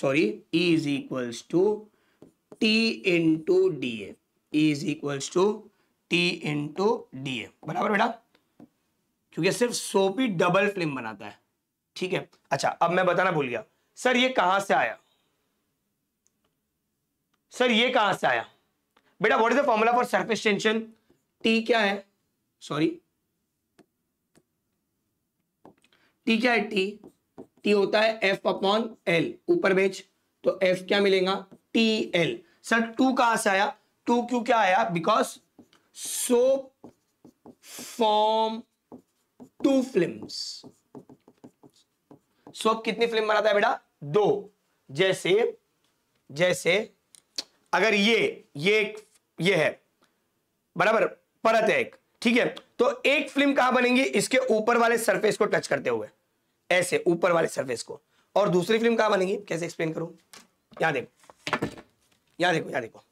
S1: sorry E is equals to T into dA is equals to T into D A बराबर बेटा क्योंकि सिर्फ सोपी डबल फिल्म बनाता है ठीक है अच्छा अब मैं बताना भूल गया सर ये कहां से आया सर ये कहां से आया बेटा what is the formula for surface tension T क्या है सॉरी टी क्या है टी टी होता है एफ अपॉन एल ऊपर भेज तो एफ क्या मिलेगा टी एल सर टू कहां से आया टू क्यू क्या आया because soap form two film soap कितनी फिल्म बनाता है बेटा दो जैसे जैसे अगर ये ये एक ये है बराबर परत है एक ठीक है तो एक फिल्म कहां बनेगी इसके ऊपर वाले सरफेस को टच करते हुए ऐसे ऊपर वाले सरफेस को और दूसरी फिल्म कहां बनेगी कैसे एक्सप्लेन करूं यहां देखो यहां देखो यहां देखो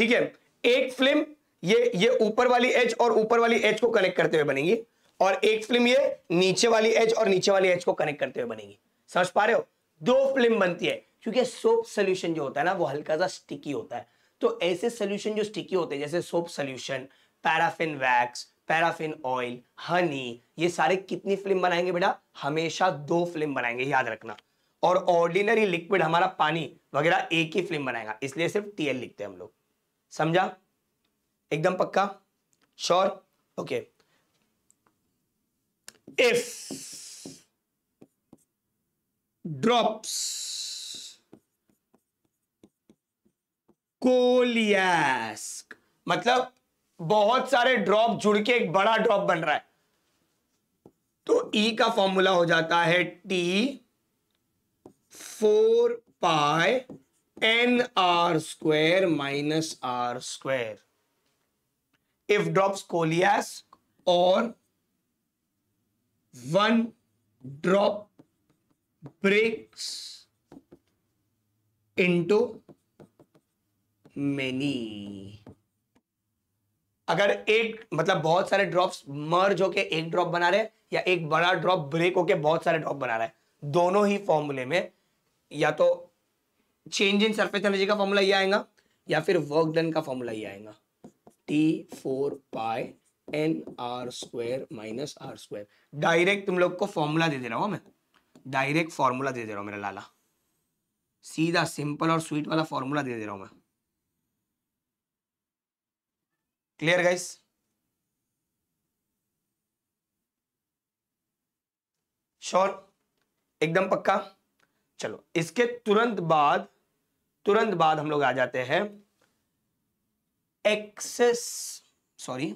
S1: ठीक है एक फिल्म ये ये ऊपर वाली एज और ऊपर वाली एज को कनेक्ट करते हुए बनेगी और एक फिल्म ये नीचे वाली एज और नीचे वाली एज को कनेक्ट करते हुए बनेगी समझ पा रहे हो दो फिल्म बनती है क्योंकि सोप सोल्यूशन जो होता है ना वो हल्का सा स्टिकी होता है तो ऐसे सोल्यूशन जो स्टिकी होते हैं जैसे soap solution paraffin wax paraffin oil honey ये सारे कितनी फिल्म बनाएंगे बेटा हमेशा दो फिल्म बनाएंगे याद रखना और ऑर्डिनरी लिक्विड हमारा पानी वगैरह एक ही फिल्म बनाएगा इसलिए सिर्फ टीएल लिखते हैं हम लोग समझा एकदम पक्का sure okay if drops coalesce मतलब बहुत सारे ड्रॉप जुड़ के एक बड़ा ड्रॉप बन रहा है तो ई e का फॉर्मूला हो जाता है T four pi N R square minus R square if drop coalesce और one drop breaks into many अगर एक मतलब बहुत सारे ड्रॉप्स मर्ज होके एक ड्रॉप बना रहे या एक बड़ा ड्रॉप ब्रेक होके बहुत सारे ड्रॉप बना रहा है दोनों ही फॉर्मूले में या तो चेंज इन सरफेस एनर्जी का फॉर्मूला ये आएगा या फिर वर्क डन का फॉर्मूला ये आएगा T four pi N R square minus R square direct तुम लोग को फॉर्मूला दे दे रहा हूं मैं डायरेक्ट फॉर्मूला दे दे रहा हूं मेरा लाला सीधा सिंपल और स्वीट वाला फॉर्मूला दे दे रहा हूं मैं क्लियर गाइस श्योर एकदम पक्का चलो इसके तुरंत बाद तुरंत बाद हम लोग आ जाते हैं excess sorry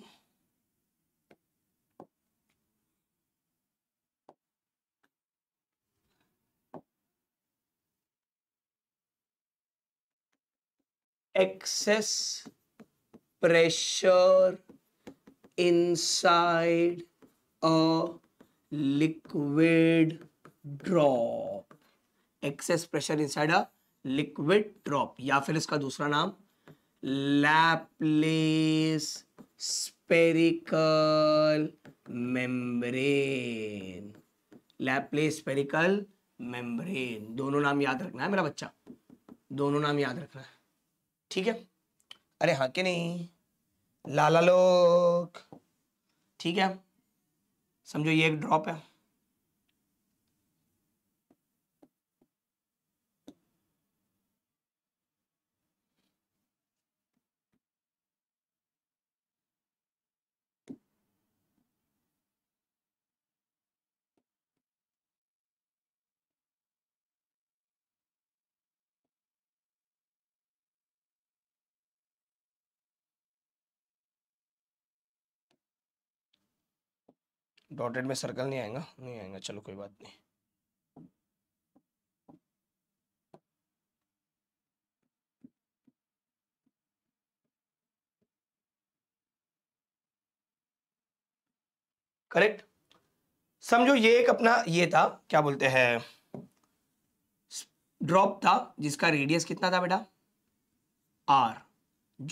S1: excess pressure inside a liquid drop excess pressure inside a liquid drop या फिर इसका दूसरा नाम Laplace spherical membrane Laplace spherical membrane दोनों नाम याद रखना है मेरा बच्चा दोनों नाम याद रखना है ठीक है अरे हाँ के नहीं लाला लोक ठीक है समझो ये एक ड्रॉप है डॉटेड में सर्कल नहीं आएगा नहीं आएगा चलो कोई बात नहीं करेक्ट समझो ये एक अपना ये था क्या बोलते हैं ड्रॉप था जिसका रेडियस कितना था बेटा आर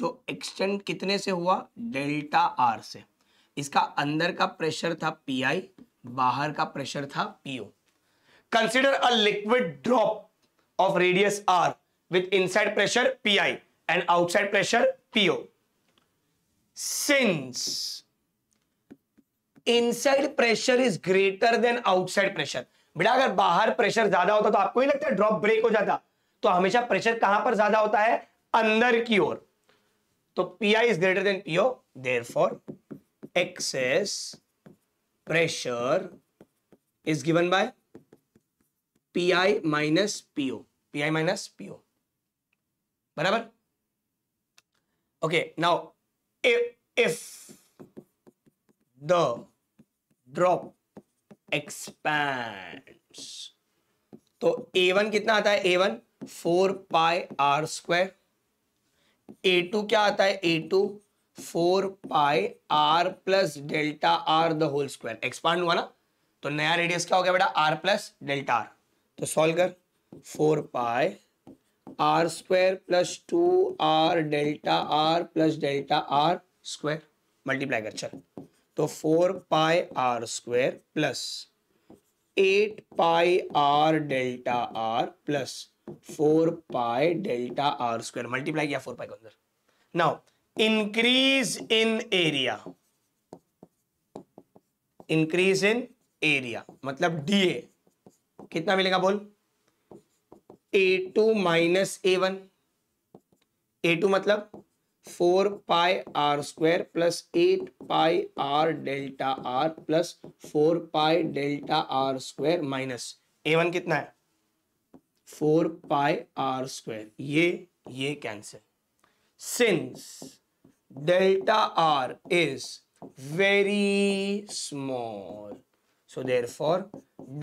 S1: जो एक्सटेंड कितने से हुआ डेल्टा आर से इसका अंदर का प्रेशर था पी आई बाहर का प्रेशर था PO consider a liquid drop of radius R with side pressure P I and outside pressure PO since inside pressure is greater than outside pressure बेटा अगर बाहर प्रेशर ज्यादा होता तो आपको ही लगता है ड्रॉप ब्रेक हो जाता तो हमेशा प्रेशर कहां पर ज्यादा होता है अंदर की ओर तो P I is greater than PO therefore excess pressure is given by P I minus PO P I minus PO बराबर okay now if the drop expand तो ए वन कितना आता है A one four pi R square A two क्या आता है A two four pi R plus delta R the whole square expand हुआ ना तो नया रेडियस क्या हो गया बेटा आर प्लस डेल्टा आर तो सॉल्व कर four pi R square plus two R delta R plus delta R square multiply कर चल तो four pi R square plus eight pi R delta R plus four pi delta R square multiply किया फोर पाई के अंदर now increase in area increase in area मतलब डी ए कितना मिलेगा बोल A two minus A one A two मतलब four pi R square plus eight pi R delta R plus four pi delta R square minus A one कितना है फोर पाई आर स्क्वायर ये ये cancel since delta r is very small. So therefore,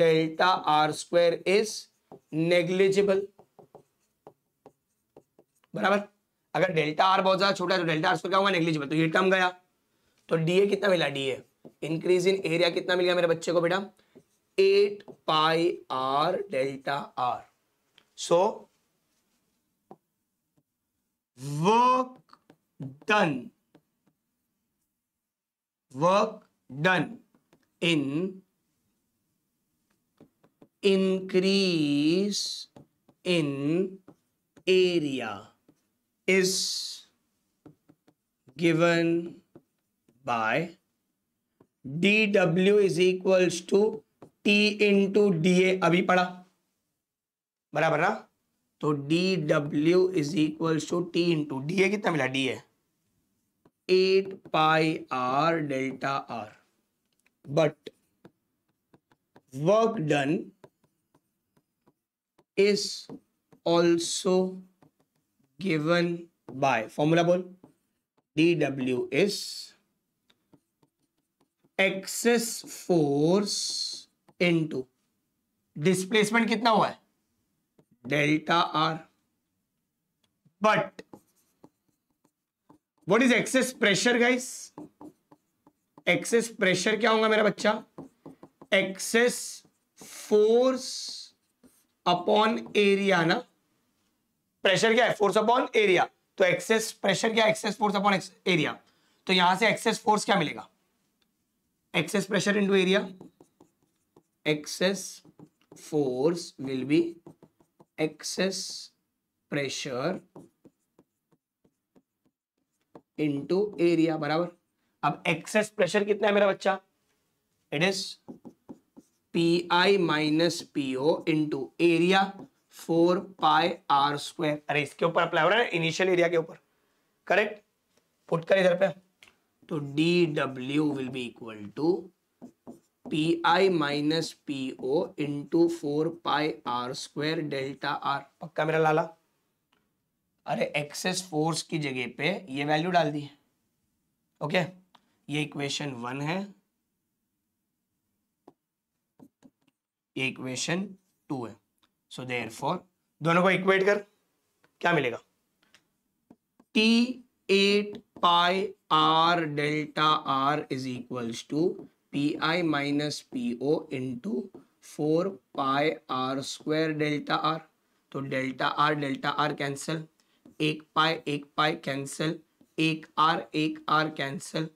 S1: delta r square is negligible. बराबर अगर डेल्टा आर बहुत ज्यादा छोटा है तो डेल्टा आर स्क्वायर क्या होगा नेग्लिजिबल तो ये टर्म गया तो डीए कितना मिला डीए इंक्रीज इन एरिया कितना मिल गया मेरे बच्चे को बेटा eight pi R delta R so वो done work done in increase in area is given by D W is equals to T into D A अभी पढ़ा बराबर ना तो D W is equals to T into D A कितना मिला D A eight pi R delta R but work done is also given by formula बोल D W is excess force into displacement कितना हुआ है delta R but what is excess pressure guys excess pressure क्या होगा मेरा बच्चा एक्सेस फोर्स अपॉन एरिया ना प्रेशर क्या है फोर्स अपॉन एरिया तो एक्सेस प्रेशर क्या एक्सेस फोर्स अपॉन एरिया तो यहां से एक्सेस फोर्स क्या मिलेगा excess pressure into area excess force will be excess pressure into area बराबर अब एक्सेस प्रेशर कितना है मेरा बच्चा it is P I minus P O into area four pi R square अरे इसके ऊपर अप्लाई हो रहा है इनिशियल एरिया के ऊपर करेक्ट पुट कर इधर पे तो D W will be equal to P I minus P O into four pi R square delta R पक्का मेरा लाला अरे एक्सेस फोर्स की जगह पे ये वैल्यू डाल दी ओके ये इक्वेशन वन है ये इक्वेशन टू है सो देर फोर दोनों को इक्वेट कर क्या मिलेगा T eight pi R delta R is equals to P I minus P O into four pi R square delta R तो delta R delta R cancel एक पाए एक पाए कैंसिल एक आर एक आर कैंसिल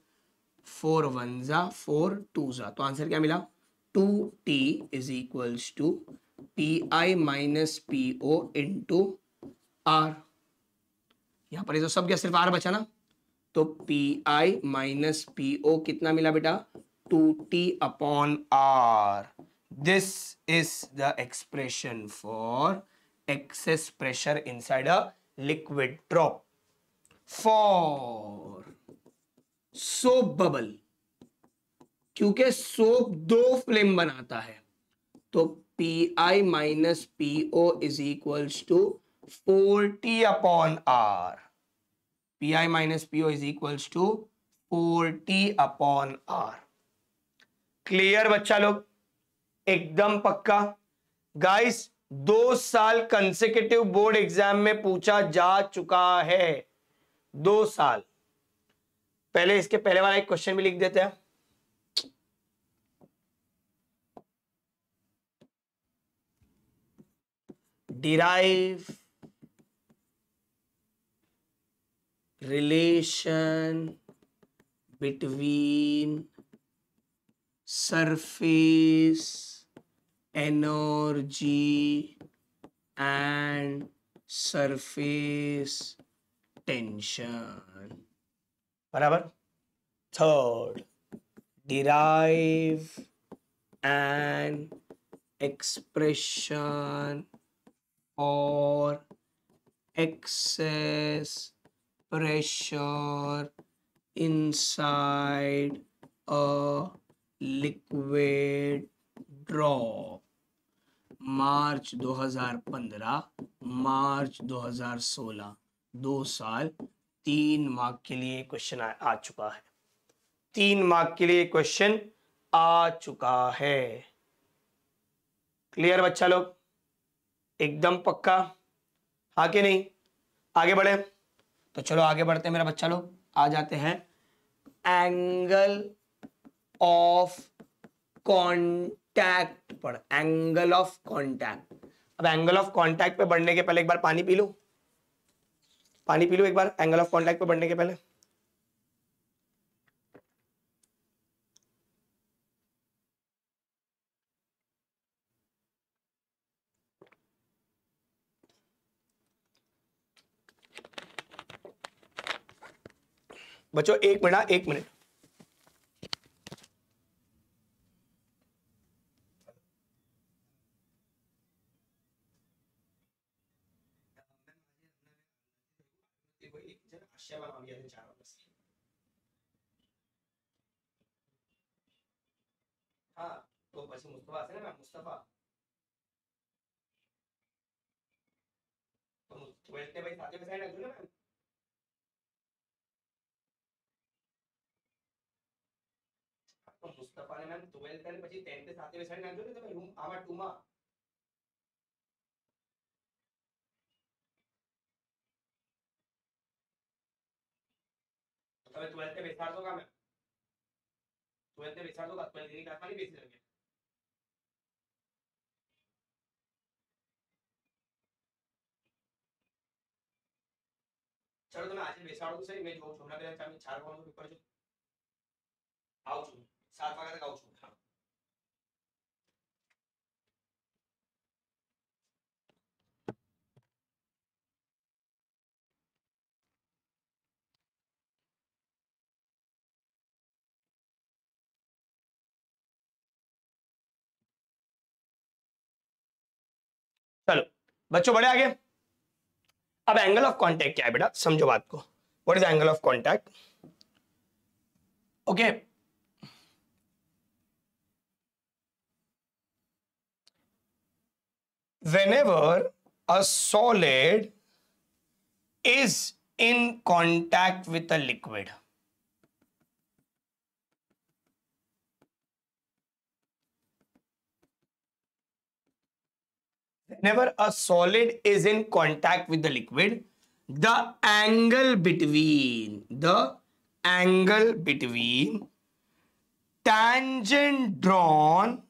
S1: फोर वन ज़ा फोर टू ज़ा तो आंसर क्या मिला two T is equals to P I minus P O into R यहां पर ये तो सब क्या सिर्फ आर बचा ना तो P I minus P O कितना मिला बेटा two T upon R this is the expression for excess pressure inside a liquid drop for soap bubble क्योंकि सोप दो फ्लेम बनाता है तो P I minus P O is equals to four T upon R P I minus P O is equals to four T upon R clear बच्चा लोग एकदम पक्का गाइस दो साल कंसेक्यूटिव बोर्ड एग्जाम में पूछा जा चुका है दो साल पहले इसके पहले वाला एक क्वेश्चन भी लिख देते हैं derive relation between surface energy and surface tension બરાબર third derive an expression for excess pressure inside a liquid drop मार्च 2015 मार्च 2016 दो साल तीन मार्क के लिए क्वेश्चन आ, आ चुका है तीन मार्क के लिए क्वेश्चन आ चुका है क्लियर बच्चा लोग एकदम पक्का हा के नहीं आगे बढ़े तो चलो आगे बढ़ते हैं मेरा बच्चा लोग आ जाते हैं एंगल ऑफ कॉन्ट कॉन्टैक्ट पर एंगल ऑफ कॉन्टैक्ट अब एंगल ऑफ कॉन्टैक्ट पे बढ़ने के पहले एक बार पानी पी लो पानी पी लो एक बार एंगल ऑफ कॉन्टैक्ट पे बढ़ने के पहले बच्चों एक मिनट एक मिनट लक्ष्य बनवली आहे चार હા તો પછી મુસ્તફા હશે ને મેમ મુસ્તફા તો ટ્વેલ્થ ને પછી સાથે બેસાડી નાખજો ને મેમ તો મુસ્તફા ને મેમ ટ્વેલ્થ ને પછી ટેન્થ સાથે બેસાડી નાખજો ને તમે રૂમ આમાં ટુમાં अबे 12th पे बेसार दूंगा मैं 12th पे बेसार दूंगा 12th की क्लास वाली बेसी लगे ચલો તમે આજે બેસાડો સર મેં જોઉં છું હમણાં પેલા ચાર વાગવાનું પેપર છું આવું છું સાત વાગ્યા તક આવું છું चलो बच्चों बड़े आगे अब एंगल ऑफ कॉन्टैक्ट क्या है बेटा समझो बात को what is angle of contact okay whenever a solid is in contact with a liquid whenever a solid is in contact with the liquid, the angle between, the angle between tangent drawn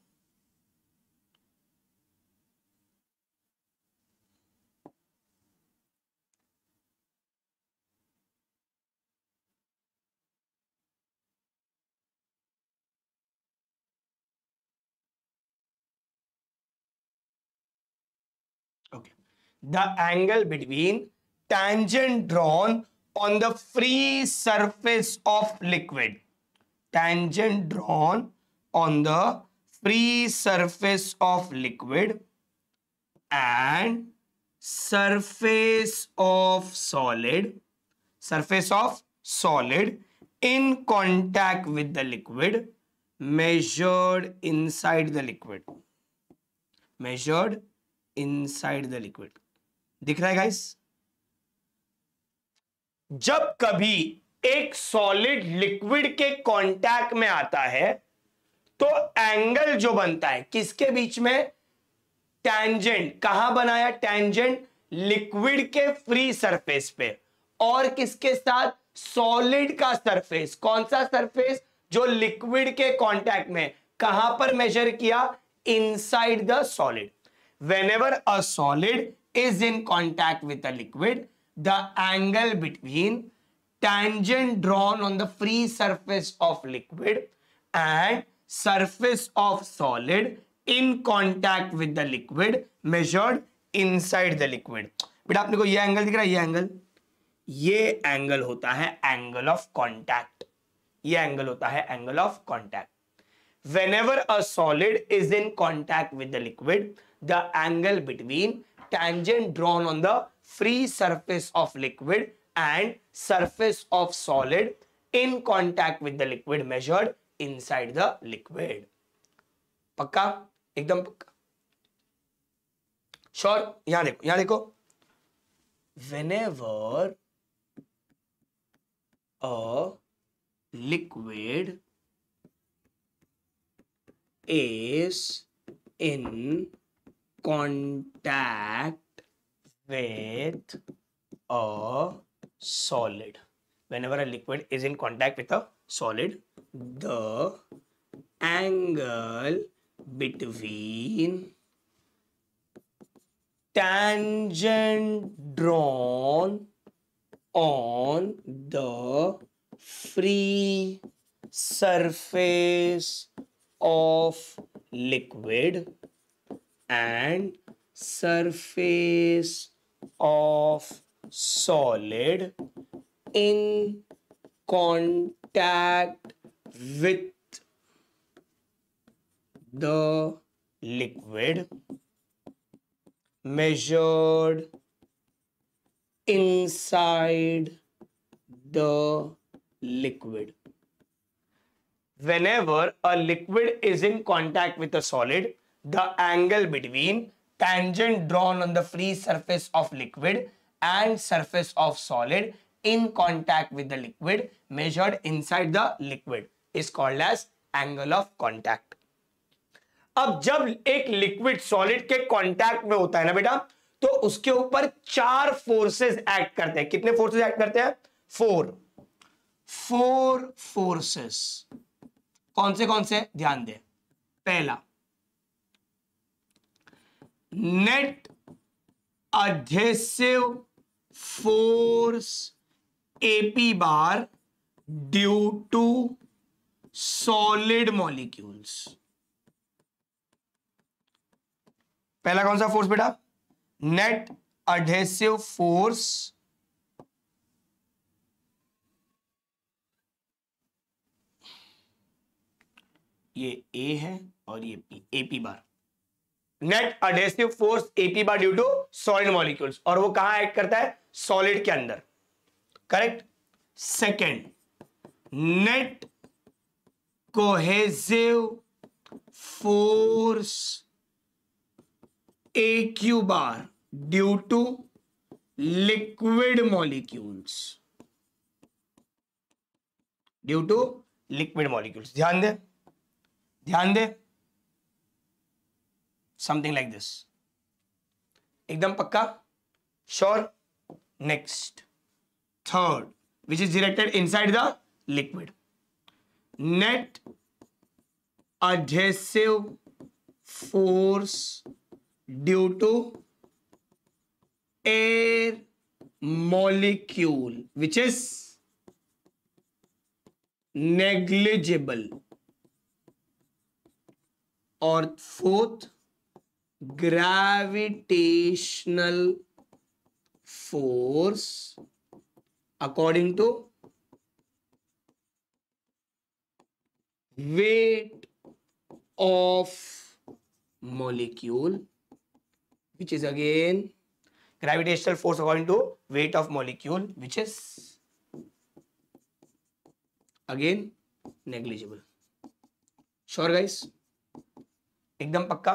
S1: the angle between tangent drawn on the free surface of liquid. Tangent drawn on the free surface of liquid and surface of solid surface of solid in contact with the liquid measured inside the liquid measured inside the liquid दिख रहा है गाइस जब कभी एक सॉलिड लिक्विड के कांटेक्ट में आता है तो एंगल जो बनता है किसके बीच में टैंजेंट कहां बनाया टैंजेंट लिक्विड के फ्री सरफेस पे और किसके साथ सॉलिड का सरफेस कौन सा सरफेस जो लिक्विड के कांटेक्ट में कहां पर मेजर किया inside the solid ever a solid is in contact with a liquid, the angle between tangent drawn on the free surface of liquid and surface of solid in contact with the liquid measured inside the liquid. बेटा आपने को ये एंगल दिख रहा है ये एंगल ये एंगल होता है एंगल ऑफ कॉन्टैक्ट ये एंगल होता है angle of contact whenever a solid is in contact with the liquid the angle between tangent drawn on the free surface of liquid and surface of solid in contact with the liquid measured inside the liquid. pakka ekdam pakka sure yahan dekho yahan dekho whenever a liquid is in contact with a solid whenever a liquid is in contact with a solid the angle between tangent drawn on the free surface of liquid and surface of solid in contact with the liquid measured inside the liquid. Whenever a liquid is in contact with a solid, the angle between tangent drawn on the free surface of liquid and surface of solid in contact with the liquid measured inside the liquid is called as angle of contact. अब जब एक लिक्विड सॉलिड के कांटेक्ट में होता है ना बेटा तो उसके ऊपर चार फोर्सेस एक्ट करते हैं कितने फोर्सेस एक्ट करते हैं फोर फोर फोर्सेस कौन से कौन से ध्यान दें पहला net adhesive force AP bar due to solid molecules पहला कौन सा फोर्स बेटा नेट अधेसिव फोर्स ये ए है और ये P AP bar net adhesive force AP bar due to solid molecules और वो कहां एक्ट करता है सॉलिड के अंदर correct second net cohesive force A Q bar due to liquid molecules due to liquid molecules ध्यान दे ध्यान दे समथिंग लाइक दिस एकदम पक्का sure next third which is directed inside the liquid net adhesive force due to air molecule which is negligible और fourth gravitational force according to weight of molecule which is again gravitational force according to weight of molecule which is again negligible sure guys एकदम पक्का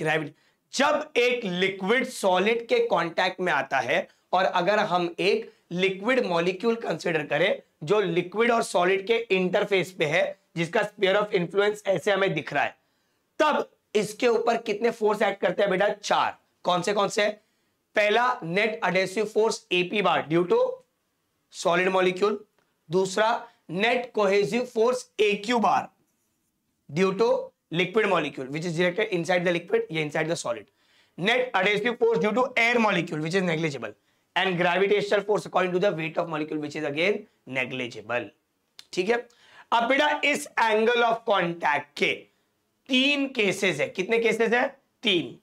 S1: ग्रेविटी जब एक लिक्विड सॉलिड के कांटेक्ट में आता है और अगर हम एक लिक्विड मॉलिक्यूल कंसीडर करें जो लिक्विड और सॉलिड के इंटरफेस पे है जिसका स्पेयर ऑफ इंफ्लुएंस ऐसे हमें दिख रहा है तब इसके ऊपर कितने फोर्स एक्ट करते हैं बेटा चार कौन से कौन से पहला net adhesive force AP bar due to solid molecule दूसरा net cohesive force AQ bar due to liquid molecule which is directed inside the liquid या inside the solid net adhesive force due to air molecule which is negligible and gravitational force according to the weight of molecule which is again negligible ठीक है अब बेटा इस एंगल ऑफ कॉन्टैक्ट के तीन केसेस है कितने केसेस है तीन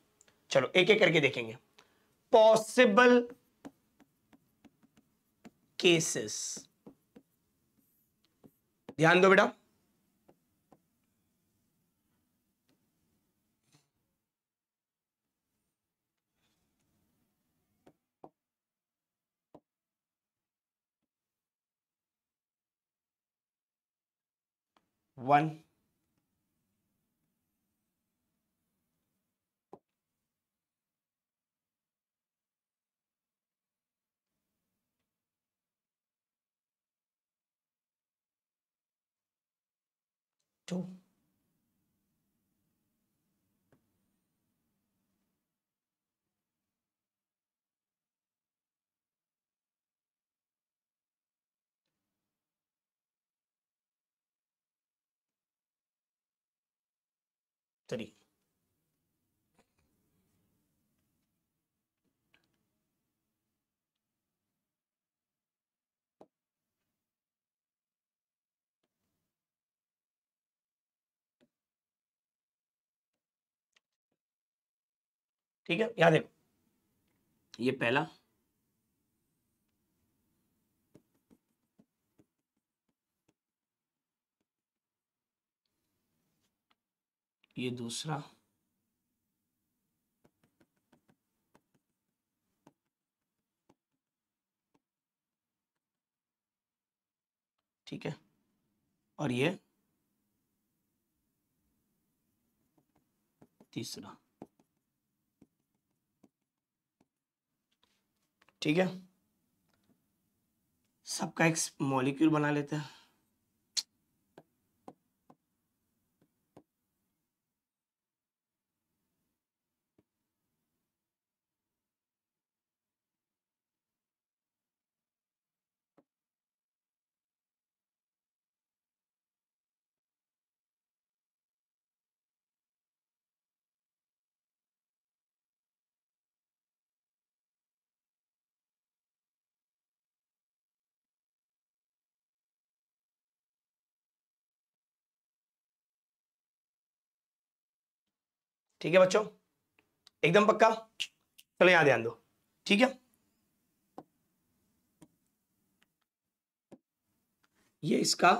S1: चलो एक एक करके देखेंगे पॉसिबल केसेस ध्यान दो बेटा 1 2 थ्री ठीक है यहां देखो ये पहला ये दूसरा ठीक है और ये तीसरा ठीक है सबका एक मॉलिक्यूल बना लेते हैं ठीक है बच्चों एकदम पक्का चलो यहां ध्यान दो ठीक है ये इसका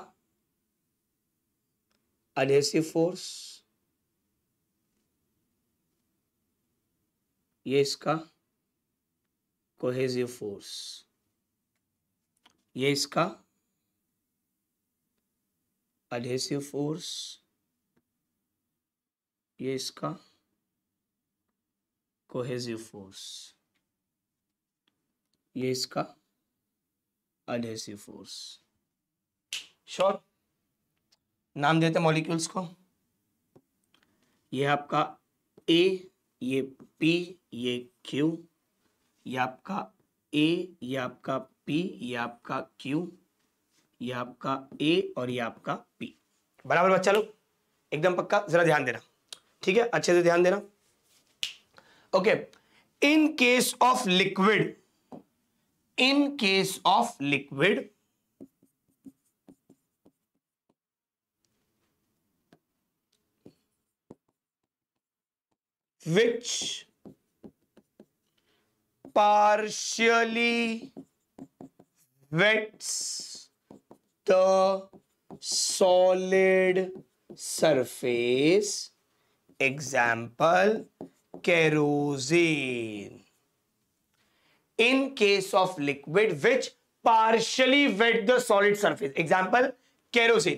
S1: अडेसिव फोर्स ये इसका कोहेजिव फोर्स ये इसका अडेसिव फोर्स ये इसका कोहेजिव फोर्स ये इसका अडहेसिव फोर्स शोर नाम देते मॉलिक्यूल्स को ये आपका ए ये पी ये क्यू ये आपका ए ये आपका पी ये आपका क्यू ये आपका ए और ये आपका पी बराबर बच्चा लोग एकदम पक्का जरा ध्यान देना ठीक है अच्छे से ध्यान देना Okay. In case of liquid, in case of liquid, which partially wets the solid surface. Example, kerosene in case of liquid which partially wet the solid surface example kerosene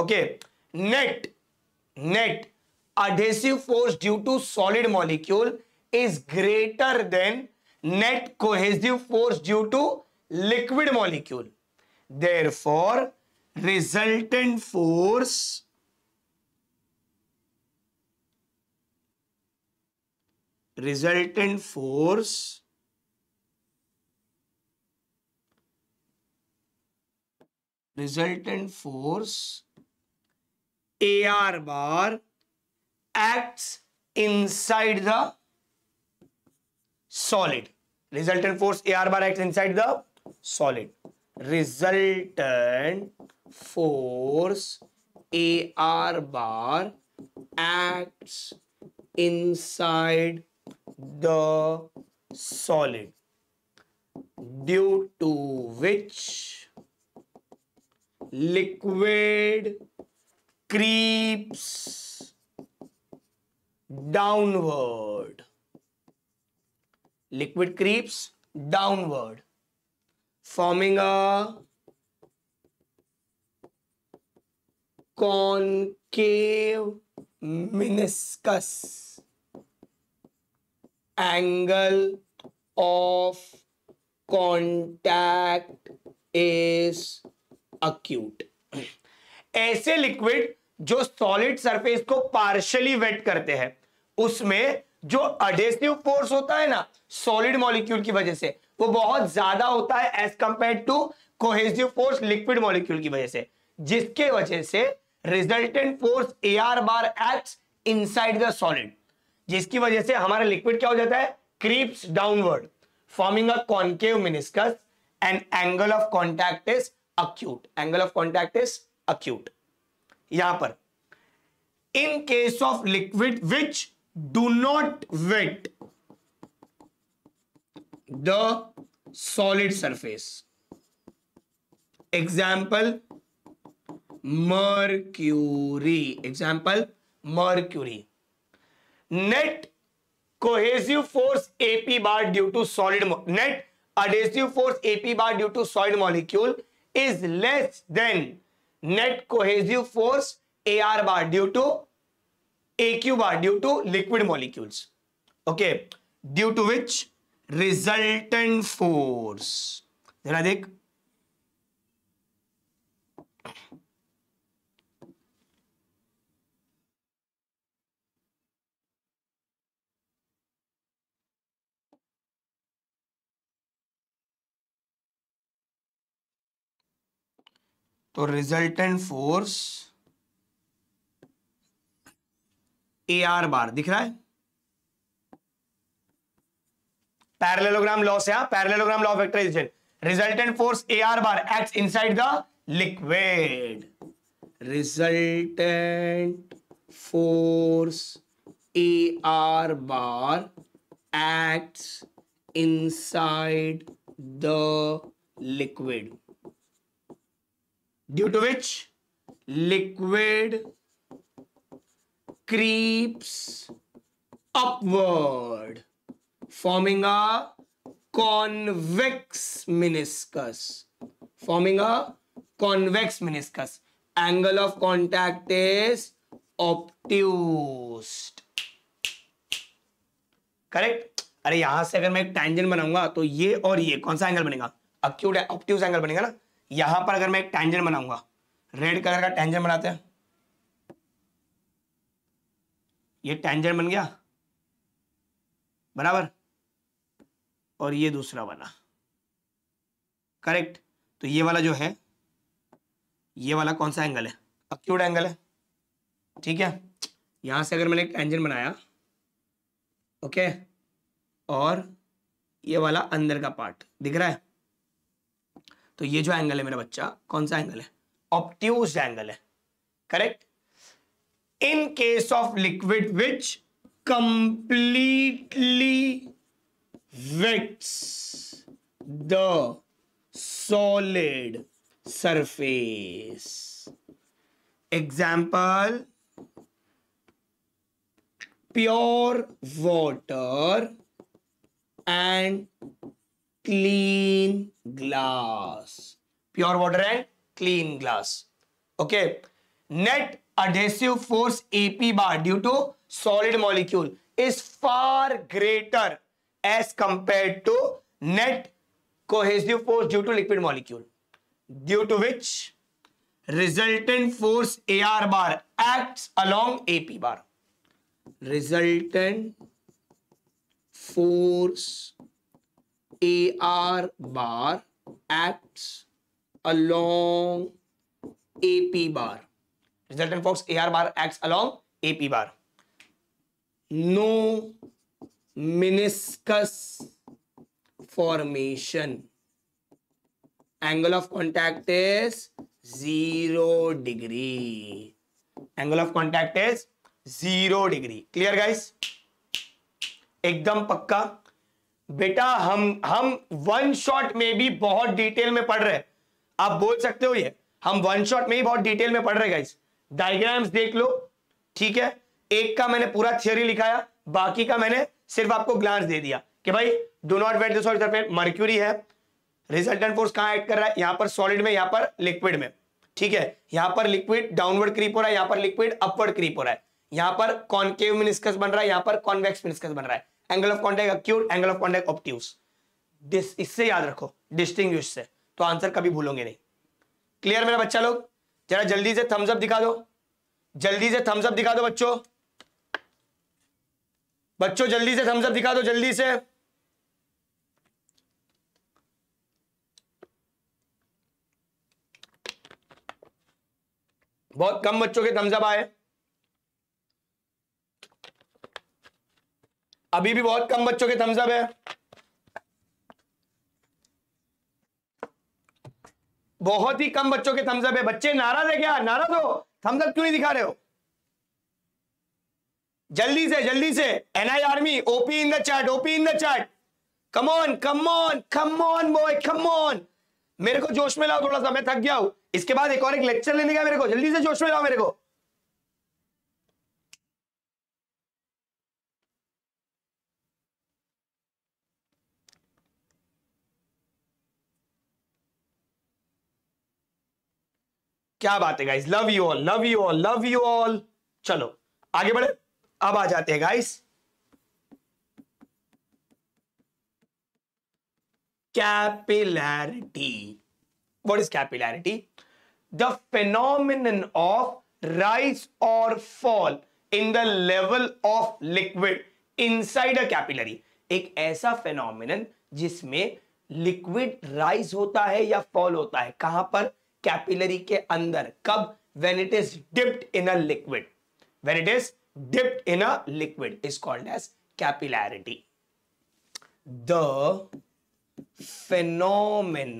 S1: okay net net adhesive force due to solid molecule is greater than net cohesive force due to liquid molecule therefore resultant force resultant force resultant force AR bar acts inside the solid. Resultant force AR bar acts inside the solid. Resultant force AR bar acts inside the solid due to which liquid creeps downward liquid creeps downward forming a concave meniscus angle of contact is acute ऐसे लिक्विड जो सॉलिड सरफेस को पार्शली वेट करते हैं उसमें जो अडेसिव फोर्स होता है ना सॉलिड मॉलिक्यूल की वजह से वो बहुत ज्यादा होता है as compare to cohesive force liquid molecule की वजह से जिसके वजह से resultant force A R bar act inside the solid जिसकी वजह से हमारा लिक्विड क्या हो जाता है creeps downward forming a concave meniscus and angle of contact is acute angle of contact is acute यहां पर in case of liquid which do not wet the solid surface example mercury example mercury net cohesive force AP bar due to solid net adhesive force AP bar due to solid molecule is less than net cohesive force A R bar due to A Q bar due to liquid molecules okay due to which resultant force जरा देख तो resultant force A R bar दिख रहा है पैरेललोग्राम लॉ से parallelogram law of vectorization resultant force A R bar act inside the liquid resultant force A R bar act inside the liquid due to which liquid creeps upward, forming a convex meniscus. Forming a convex meniscus. Angle of contact is obtuse. Correct अरे यहां से अगर मैं एक टैंजेंट बनाऊंगा तो ये और ये कौन सा एंगल बनेगा अक्यूट ऑप्टिव एंगल बनेगा ना यहां पर अगर मैं एक टेंजेंट बनाऊंगा रेड कलर का टेंजेंट बनाते हैं ये टेंजेंट बन गया बराबर और ये दूसरा वाला करेक्ट तो ये वाला जो है ये वाला कौन सा एंगल है अक्यूट एंगल है ठीक है यहां से अगर मैंने एक टेंजेंट बनाया ओके और ये वाला अंदर का पार्ट दिख रहा है तो ये जो एंगल है मेरा बच्चा कौन सा एंगल है ऑप्टिज एंगल है correct in case of liquid which completely wets the solid surface example pure water and clean glass. Pure water and clean glass. Okay. Net adhesive force AP bar due to solid molecule is far greater as compared to net cohesive force due to liquid molecule. Due to which resultant force AR bar acts along AP bar. Resultant force A R bar act along A P bar result force A R bar acts along A P bar no meniscus formation angle of contact is zero degree angle of contact is zero degree clear guys एकदम पक्का बेटा हम हम वन शॉट में भी बहुत डिटेल में पढ़ रहे हैं आप बोल सकते हो ये हम वन शॉट में ही बहुत डिटेल में पढ़ रहे गाइस डायग्राम्स देख लो ठीक है एक का मैंने पूरा थियोरी लिखाया बाकी का मैंने सिर्फ आपको ग्लांस दे दिया कि भाई do not wet this mercury है रिजल्टेंट फोर्स कहां एक्ट कर रहा है यहां पर सॉलिड में यहां पर लिक्विड में ठीक है यहां पर लिक्विड डाउनवर्ड क्रीप हो रहा है यहां पर लिक्विड अपवर्ड क्रीप हो रहा है यहां पर कॉन्केव मिनिस्कस बन रहा है यहां पर कॉन्वेक्स मिनिस्कस बन रहा है angle of contact acute angle of contact ऑप्टिव्स इससे याद रखो डिस्टिंग से तो आंसर कभी भूलोगे नहीं क्लियर मेरा बच्चा लोग जरा जल्दी से थम्सअप दिखा दो जल्दी से थम्सअप दिखा दो बच्चों बच्चों जल्दी से थम्सअप दिखा दो जल्दी से बहुत कम बच्चों के थम्सअप आए अभी भी बहुत कम बच्चों के थम्सअप है बहुत ही कम बच्चों के थम्सअप है बच्चे नाराज है क्या नाराज हो थम्सअप क्यों नहीं दिखा रहे हो जल्दी से जल्दी से NI army OP in the chat OP in the chat come on come on come on boy come on मेरे को जोश में लाओ थोड़ा सा मैं थक गया हूं इसके बाद एक और एक लेक्चर लेने का मेरे को जल्दी से जोश में लाओ मेरे को क्या बात है guys love you all love you all love you all चलो आगे बढ़े अब आ जाते हैं guys capillarity what is capillarity the phenomenon of rise और fall in the level of liquid inside a capillary एक ऐसा फेनोमिन जिसमें लिक्विड राइज होता है या फॉल होता है कहां पर कैपिलरी के अंदर कब when it is dipped in a liquid when it is dipped in a liquid is called as capillarity the phenomenon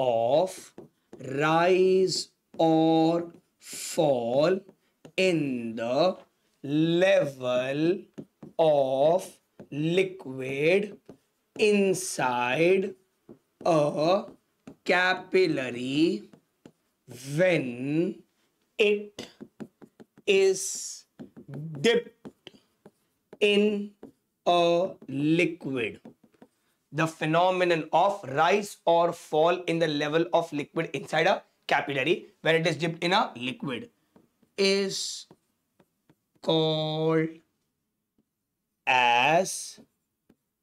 S1: of rise और fall in the level of liquid inside a capillary when it is dipped in a liquid. The phenomenon of rise or fall in the level of liquid inside a capillary when it is dipped in a liquid is called as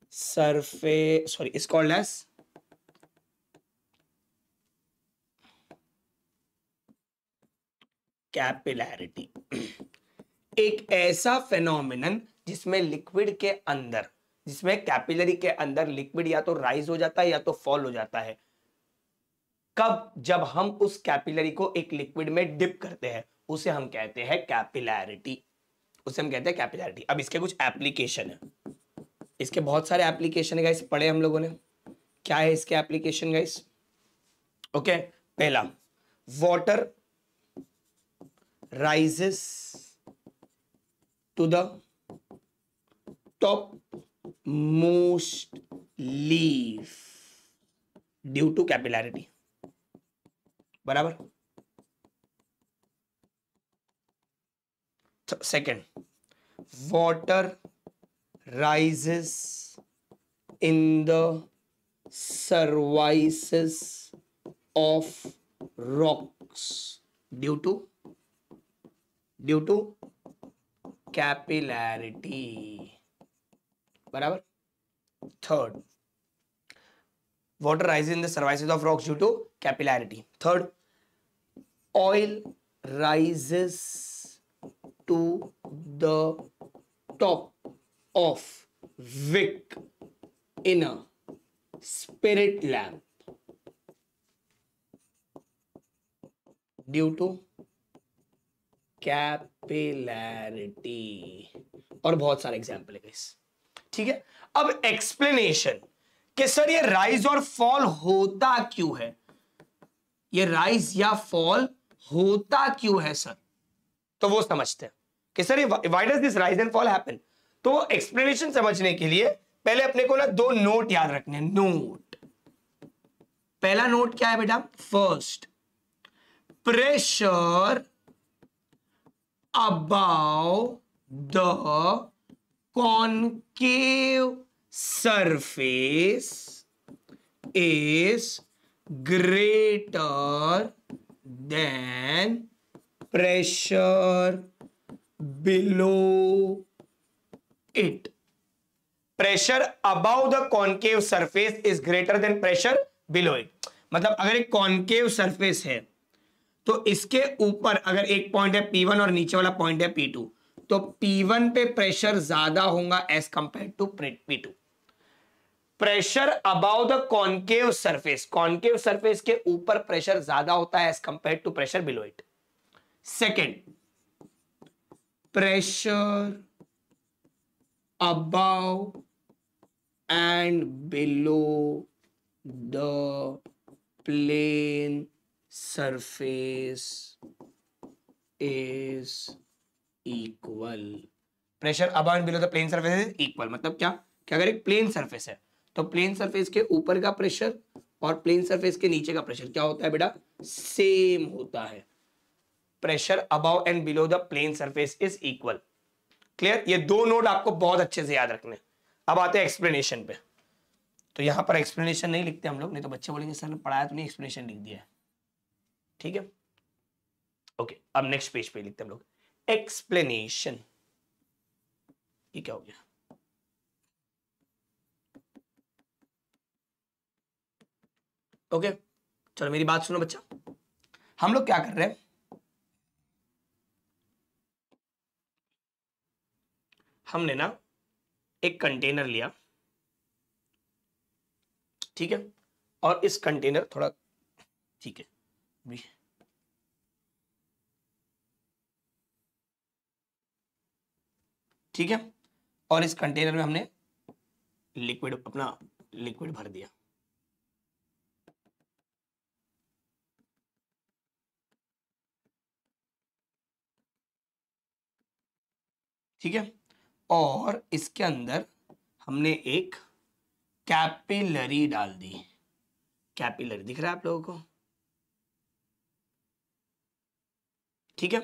S1: surface sorry is called as capillarity एक ऐसा फेनोमिन जिसमें लिक्विड के अंदर जिसमें कैपिलरी के अंदर लिक्विड या तो राइज हो जाता है या तो फॉल हो जाता है कब जब हम उस कैपिलरी को एक लिक्विड में डिप करते हैं उसे हम कहते हैं कैपिलैरिटी उसे हम कहते हैं कैपिलैरिटी अब इसके कुछ एप्लीकेशन है इसके बहुत सारे एप्लीकेशन है गाइस पढ़े हम लोगों ने क्या है इसके एप्लीकेशन गाइस ओके पहला water rises to the topmost leaf due to capillarity. बराबर second water rises in the services of rocks due to due to capillarity બરાબર Third, water rises in the surfaces of rocks due to capillarity third oil rises to the top of wick in a spirit lamp due to capillarity और बहुत सारे एग्जाम्पल है ठीक है अब एक्सप्लेनेशन कि सर ये राइज और फॉल होता क्यों है ये राइज या फॉल होता क्यों है सर तो वो समझते हैं कि sir why does this rise and fall happen तो एक्सप्लेनेशन समझने के लिए पहले अपने को ना दो नोट याद रखने नोट पहला नोट क्या है बेटा first pressure above the concave surface is greater than pressure below it pressure above the concave surface is greater than pressure below it मतलब अगर एक कॉन्केव सरफेस है तो इसके ऊपर अगर एक पॉइंट है पी वन और नीचे वाला पॉइंट है पी टू तो पी वन पे प्रेशर ज्यादा होगा as compare to P two pressure above the concave surface concave surface के ऊपर प्रेशर ज्यादा होता है as compare to pressure below it second pressure above and below the plane surface is equal pressure above and below the plane surface is equal मतलब क्या क्या अगर एक प्लेन सरफेस है तो प्लेन सरफेस के ऊपर का प्रेशर और प्लेन सरफेस के नीचे का प्रेशर क्या होता है बेटा सेम होता है pressure above and below the plane surface is equal clear ये दो नोट आपको बहुत अच्छे से याद रखने अब आते हैं एक्सप्लेनेशन पे तो यहां पर एक्सप्लेनेशन नहीं लिखते हम लोग नहीं तो बच्चे बोलेंगे सर पढ़ाया तो नहीं एक्सप्लेनेशन लिख दिया है ठीक है ओके अब नेक्स्ट पेज पे लिखते हैं हम लोग एक्सप्लेनेशन ये क्या हो गया ओके okay. चलो मेरी बात सुनो बच्चा हम लोग क्या कर रहे हैं हमने ना एक कंटेनर लिया ठीक है और इस कंटेनर थोड़ा ठीक है Me. ठीक है और इस कंटेनर में हमने लिक्विड अपना लिक्विड भर दिया ठीक है और इसके अंदर हमने एक कैपिलरी डाल दी कैपिलरी दिख रहा है आप लोगों को ठीक है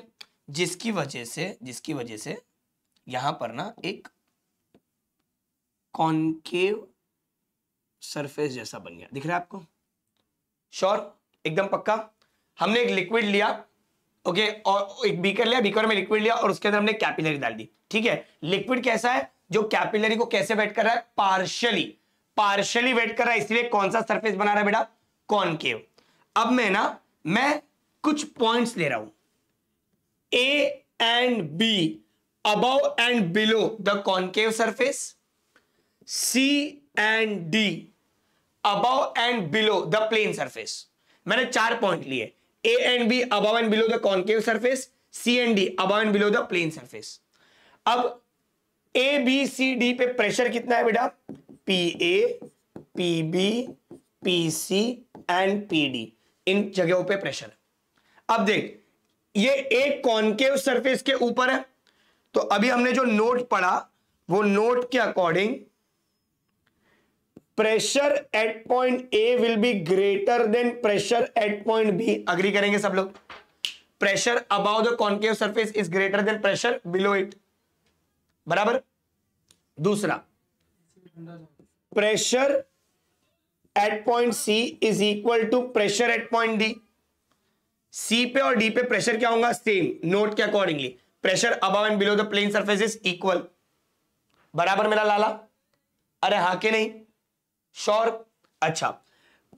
S1: जिसकी वजह से जिसकी वजह से यहां पर ना एक कॉन्केव सरफेस जैसा बन गया दिख रहा है आपको श्योर एकदम पक्का हमने एक लिक्विड लिया ओके और एक बीकर लिया बीकर में लिक्विड लिया और उसके अंदर हमने कैपिलरी डाल दी ठीक है लिक्विड कैसा है जो कैपिलरी को कैसे वेट कर रहा है पार्शली पार्शली वेट कर रहा है इसलिए कौन सा सरफेस बना रहा है बेटा कॉनकेव अब मैं ना मैं कुछ पॉइंट्स ले रहा हूं A and B above and below the concave surface. C and D above and below the plane surface. मैंने चार पॉइंट लिए A and B above and below the concave surface C and D above and below the plane surface अब ए बी सी डी पे प्रेशर कितना है बेटा P A P B P C and P D इन जगहों पे प्रेशर अब देख ये एक कॉन्केव सरफेस के ऊपर है तो अभी हमने जो नोट पढ़ा वो नोट के according pressure at point A will be greater than pressure at point B agree करेंगे सब लोग pressure above the concave surface is greater than pressure below it बराबर दूसरा pressure at point C is equal to pressure at point D C पे और डी पे प्रेशर क्या होगा सेम नोट के accordingly pressure above and below the plane surface is equal बराबर मेरा लाला अरे हा के नहीं श्योर अच्छा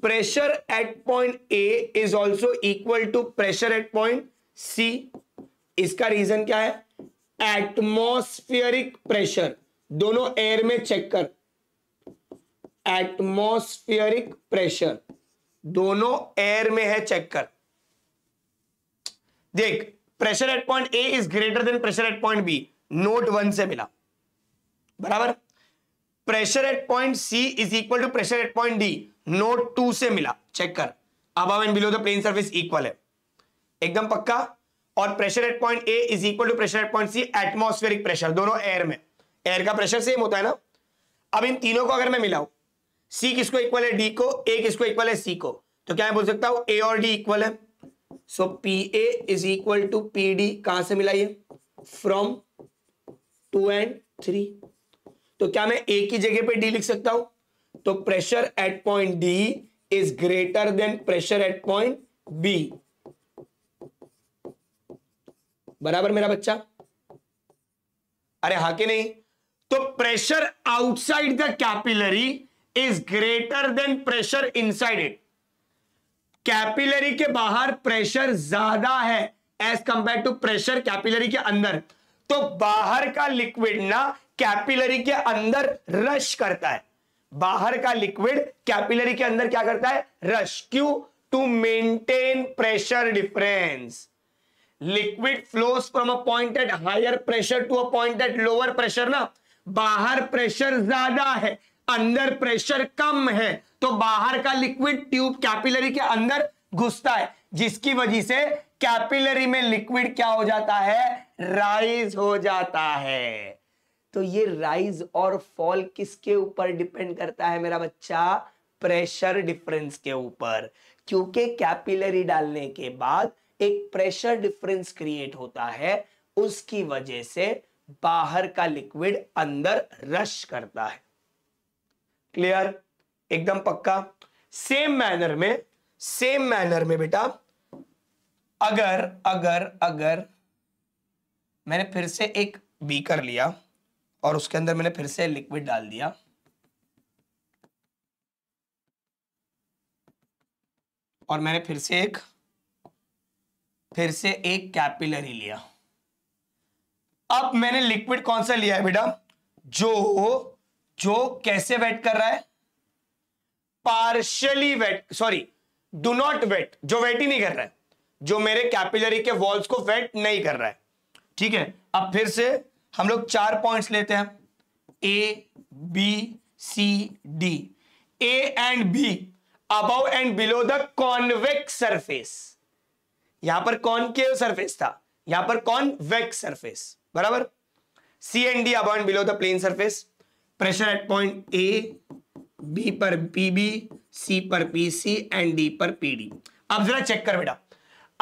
S1: pressure at point A is also equal to pressure at point C इसका रीजन क्या है एटमोस्फियरिक प्रेशर दोनों एयर में चेक कर एटमोस्फियरिक प्रेशर दोनों एयर में है चेक कर देख pressure at point A is greater than pressure at point B note one से मिला बराबर pressure at point C is equal to pressure at point D note two से मिला चेक कर अब and below the plane surface equal है एकदम पक्का और pressure at point A is equal to pressure at point C atmospheric pressure दोनों एयर में एयर का प्रेशर सेम होता है ना अब इन तीनों को अगर मैं मिलाऊ सी किसको इक्वल है डी को ए किसको इक्वल है सी को तो क्या मैं बोल सकता हूं ए और डी इक्वल है so P A is equal to P D कहां से मिलाइए फ्रॉम टू एंड थ्री तो क्या मैं ए की जगह पे डी लिख सकता हूं तो pressure at point D is greater than pressure at point B बराबर मेरा बच्चा अरे हा के नहीं तो pressure outside the capillary is greater than pressure inside it capillary के बाहर प्रेशर ज्यादा है as compare to pressure capillary के अंदर तो बाहर का लिक्विड ना कैपिलरी के अंदर रश करता है बाहर का लिक्विड कैपिलरी के अंदर क्या करता है रश क्यू to maintain pressure difference liquid flows from a point at higher pressure to a point at lower pressure ना बाहर प्रेशर ज्यादा है अंदर प्रेशर कम है तो बाहर का लिक्विड ट्यूब कैपिलरी के अंदर घुसता है जिसकी वजह से कैपिलरी में लिक्विड क्या हो जाता है राइज हो जाता है तो ये राइज और फॉल किसके ऊपर डिपेंड करता है मेरा बच्चा प्रेशर डिफरेंस के ऊपर क्योंकि कैपिलरी डालने के बाद एक प्रेशर डिफरेंस क्रिएट होता है उसकी वजह से बाहर का लिक्विड अंदर रश करता है क्लियर एकदम पक्का सेम मैनर में सेम मैनर में बेटा अगर अगर अगर मैंने फिर से एक बीकर लिया और उसके अंदर मैंने फिर से लिक्विड डाल दिया और मैंने फिर से एक फिर से एक कैपिलरी लिया अब मैंने लिक्विड कौन सा लिया है बेटा जो जो कैसे वेट कर रहा है partially wet sorry do not wet जो वेट ही नहीं कर रहा है जो मेरे कैपिलरी के वॉल्स को वेट नहीं कर रहा है ठीक है अब फिर से हम लोग चार पॉइंट्स लेते हैं A B C D A and B above and below the convex surface यहां पर कौन के सरफेस था यहां पर कौन वेक्स सरफेस बराबर C and D above and below the plane surface pressure at point A B पर पी बी सी पर पी सी एंड डी पर पी डी अब जरा चेक कर बेटा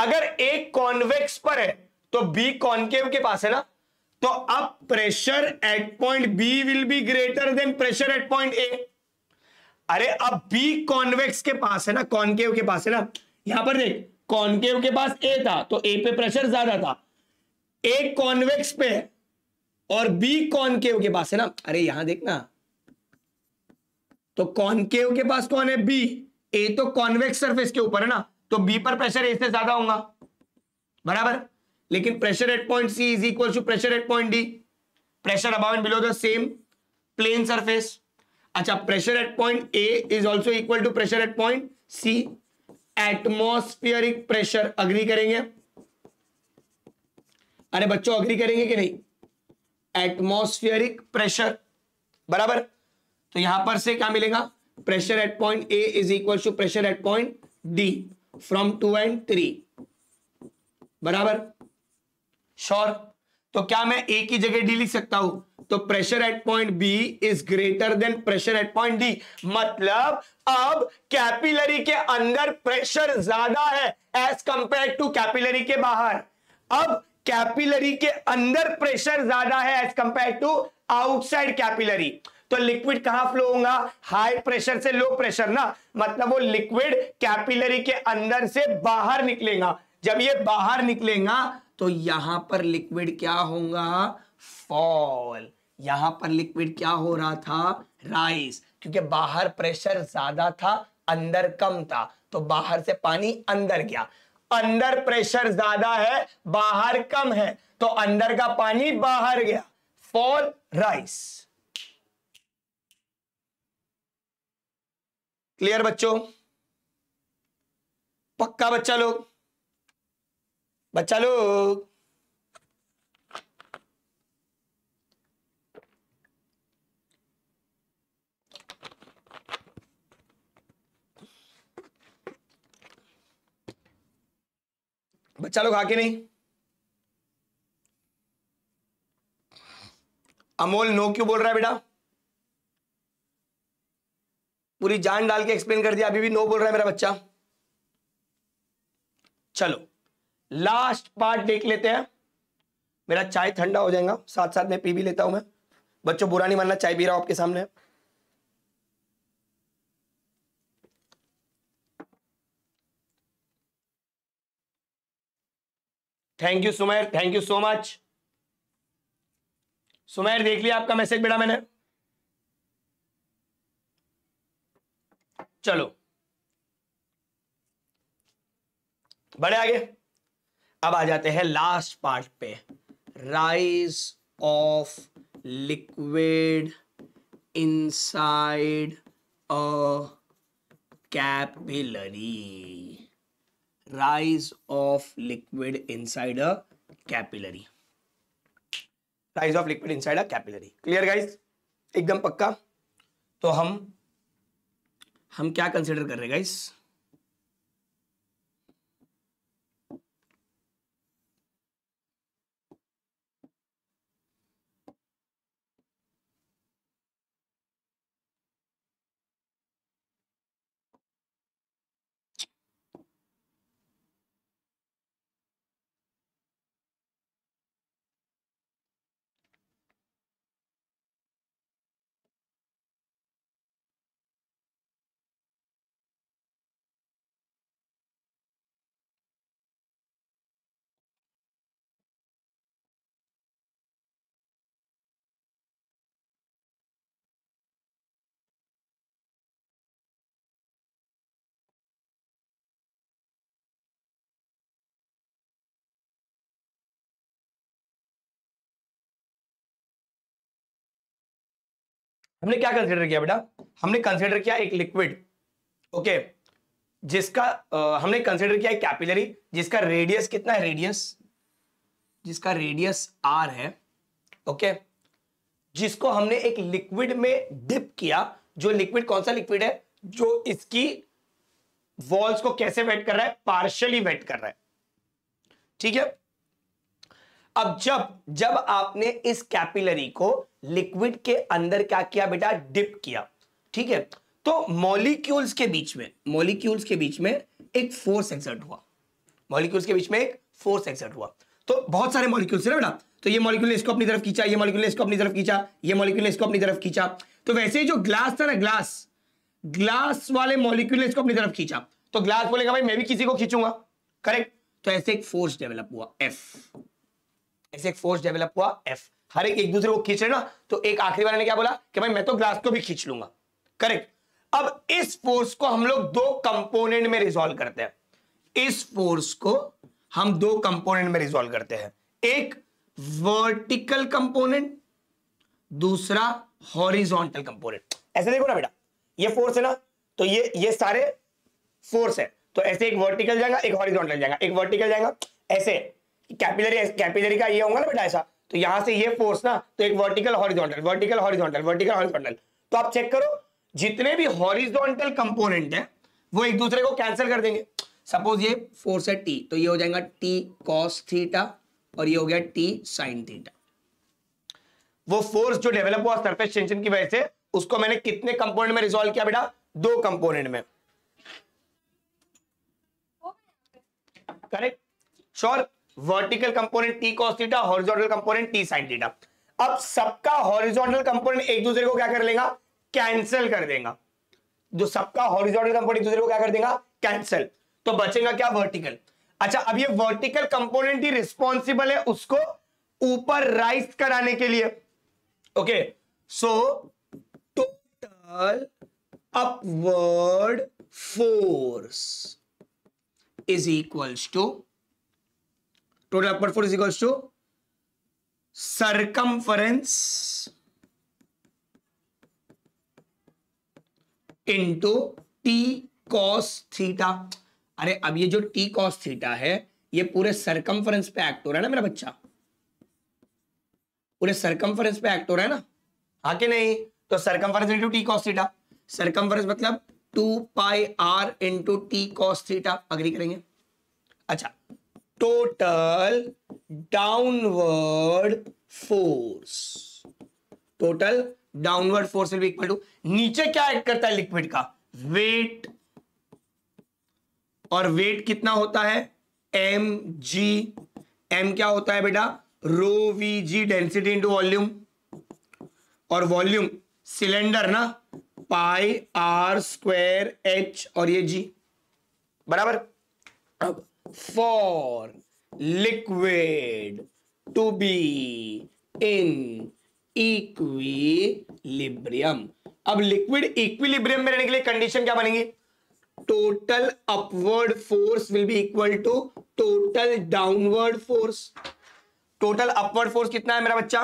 S1: अगर ए कॉन्वेक्स पर है तो बी कॉन्केव के पास है ना तो अब pressure at point B will be greater than pressure at point A अरे अब बी कॉन्वेक्स के पास है ना कॉन्केव के पास है ना यहां पर देख कॉन्केव के पास ए था तो ए पे प्रेशर ज्यादा था ए कॉन्वेक्स पे और बी कॉनकेव के पास है ना अरे यहां देखना तो कॉनकेव के पास कौन है बी ए तो कॉन्वेक्स सरफेस के ऊपर है ना तो बी पर प्रेशर ए से ज्यादा होगा बराबर लेकिन pressure at point C is equal to pressure at point D pressure above and below the same plane surface अच्छा pressure at point A is also equal to pressure at point C atmospheric pressure agree करेंगे अरे बच्चों अग्री करेंगे कि नहीं एटमोस्फियरिक प्रेशर बराबर तो यहां पर से क्या मिलेगा pressure at point A is equal to pressure at point D from two and three बराबर श्योर तो क्या मैं ए की जगह डी लिख सकता हूं तो pressure at point B is greater than pressure at point D मतलब अब कैपिलरी के अंदर प्रेशर ज्यादा है एज कंपेयर टू कैपिलरी के बाहर अब कैपिलरी के अंदर प्रेशर ज्यादा है as compare to outside capillary तो लिक्विड कहां फ्लो होगा हाई प्रेशर से लो प्रेशर ना मतलब वो लिक्विड कैपिलरी के अंदर से बाहर निकलेगा जब ये बाहर निकलेगा तो यहां पर लिक्विड क्या होगा फॉल यहां पर लिक्विड क्या हो रहा था राइस क्योंकि बाहर प्रेशर ज्यादा था अंदर कम था तो बाहर से पानी अंदर गया अंदर प्रेशर ज्यादा है बाहर कम है तो अंदर का पानी बाहर गया फॉर राइस क्लियर बच्चों पक्का बच्चा लोग बच्चा लोग बच्चा लोग आके नहीं अमोल नो क्यों बोल रहा है बेटा पूरी जान डाल के एक्सप्लेन कर दिया अभी भी नो बोल रहा है मेरा बच्चा चलो लास्ट पार्ट देख लेते हैं मेरा चाय ठंडा हो जाएगा साथ साथ में पी भी लेता हूं मैं
S2: बच्चों बुरा नहीं मानना चाय
S1: पी रहा हूं आपके सामने thank you Sumer thank you so much Sumer देख लिया आपका मैसेज बेटा मैंने चलो बड़े आगे अब आ जाते हैं लास्ट पार्ट पे rise of liquid inside a capillary rise of liquid inside a capillary rise of liquid inside a capillary clear guys एकदम पक्का तो हम हम क्या कंसिडर कर रहे हैं गाइस हमने क्या कंसिडर किया बेटा हमने कंसिडर किया एक लिक्विड ओके जिसका आ, हमने कंसिडर किया एक कैपिलरी जिसका रेडियस कितना है रेडियस जिसका रेडियस आर है ओके जिसको हमने एक लिक्विड में डिप किया जो लिक्विड कौन सा लिक्विड है जो इसकी वॉल्स को कैसे वेट कर रहा है पार्शियली वेट कर रहा है ठीक है अब जब जब आपने इस कैपिलरी को लिक्विड के अंदर क्या किया बेटा डिप किया ठीक है तो मॉलिक्यूल्स के बीच में मॉलिक्यूल्स के बीच में एक फोर्स एक्सर्ट हुआ मॉलिक्यूल्स के बीच में एक फोर्स एक्सर्ट हुआ तो बहुत सारे मॉलिक्यूल्स है बेटा तो ये मॉलिक्यूल इसको अपनी तरफ खींचा ये मॉलिक्यूल इसको अपनी तरफ खींचा ये मॉलिक्यूल इसको अपनी तरफ खींचा तो वैसे ही जो ग्लास था ना ग्लास ग्लास वाले मॉलिक्यूल इसको अपनी तरफ खींचा तो ग्लास बोलेगा भाई मैं भी किसी को खींचूंगा करेक्ट तो ऐसे एक फोर्स डेवलप हुआ एफ ऐसे एक फोर्स डेवलप हुआ एफ हर एक एक दूसरे को खींच रहे ना तो एक आखिरी वाले ने क्या बोला कि भाई मैं तो ग्लास को भी खींच लूंगा करेक्ट अब इस फोर्स को हम लोग दो कंपोनेंट में रिजोल्व करते हैं इस फोर्स को हम दो कंपोनेंट में रिजोल्व करते हैं एक वर्टिकल कंपोनेंट दूसरा हॉरिजॉन्टल कंपोनेंट ऐसे देखो ना बेटा ये फोर्स है ना तो ये ये सारे फोर्स है तो ऐसे एक वर्टिकल जाएगा एक हॉरिजॉन्टल जाएगा एक वर्टिकल जाएगा ऐसे कैपिलरी कैपिलरी का ये होगा ना बेटा ऐसा तो यहां से ये फोर्स ना तो एक vertical horizontal vertical horizontal vertical horizontal तो आप चेक करो जितने भी हॉरिजॉन्टल कंपोनेंट है वो एक दूसरे को कैंसिल कर देंगे सपोज ये फोर्स है टी तो ये हो जाएगा टी कॉस थीटा और ये हो गया टी साइन थीटा वो फोर्स जो डेवलप हुआ सरफेस टेंशन की वजह से उसको मैंने कितने कंपोनेंट में रिजॉल्व किया बेटा दो कंपोनेंट में correct sure sure. Vertical component T cos theta horizontal component T sine theta अब सबका हॉरिजॉन्टल कंपोनेंट एक दूसरे को क्या कर लेगा कैंसिल कर देगा जो सबका हॉरिजॉन्टल कंपोनेंट एक दूसरे को क्या कर देगा कैंसिल तो बचेगा क्या वर्टिकल अच्छा अब ये वर्टिकल कंपोनेंट ही रिस्पॉन्सिबल है उसको ऊपर राइज कराने के लिए okay so total upward force is equals to total upper force equal to to into T cos theta अरे अब ये जो टी कॉस थीटा है ये पूरे सरकमफरेंस पे एक्ट हो रहा है ना मेरा बच्चा पूरे सरकमफरेंस पे एक्ट हो रहा है ना हा कि नहीं तो circumference into T cos theta circumference मतलब two pi R into T cos theta agree करेंगे अच्छा total downward force total downward force will equal to नीचे क्या एड करता है लिक्विड का वेट और वेट कितना होता है एम जी एम क्या होता है बेटा rho V G density into volume और वॉल्यूम सिलेंडर ना पाई आर स्क्वायर एच और ये जी बराबर अब for liquid to be in equilibrium अब लिक्विड इक्विलिब्रियम में रहने के लिए कंडीशन क्या बनेगी total upward force will be equal to total downward force total upward force कितना है मेरा बच्चा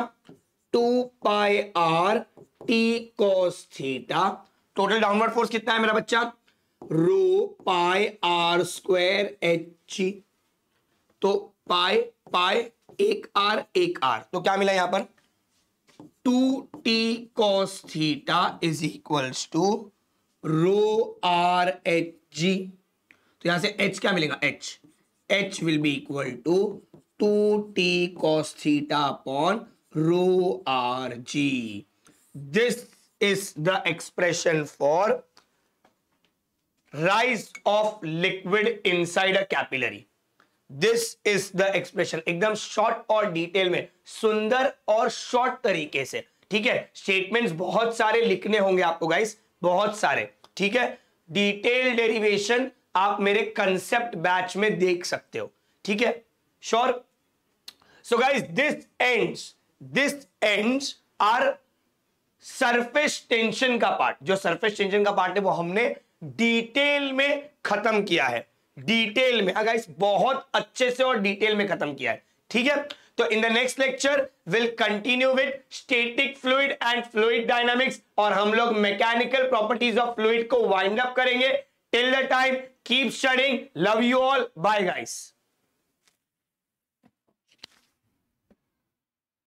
S1: two pi R T cos theta total downward force कितना है मेरा बच्चा रो पाए आर स्क्वायर एच तो पाए पाए एक आर एक आर तो क्या मिला यहां पर two T cos theta is equals to rho R H G तो यहां से एच क्या मिलेगा H H will be equal to two T cos theta upon rho R G this is the expression for of liquid inside a capillary this is the expression एकदम शॉर्ट और डिटेल में सुंदर और शॉर्ट तरीके से ठीक है स्टेटमेंट बहुत सारे लिखने होंगे आपको गाइस बहुत सारे ठीक है डिटेल डेरिवेशन आप मेरे कंसेप्ट बैच में देख सकते हो ठीक है sure so guys this ends this ends our surface tension का पार्ट जो सरफेस टेंशन का पार्ट है वो हमने डिटेल में खत्म किया है डिटेल में अगर इस बहुत अच्छे से और डिटेल में खत्म किया है ठीक है तो in the next lecture will continue with static fluid and fluid dynamics और हम लोग मैकेनिकल प्रॉपर्टीज ऑफ फ्लूड को वाइंड अप करेंगे till the time keep studying love you all bye guys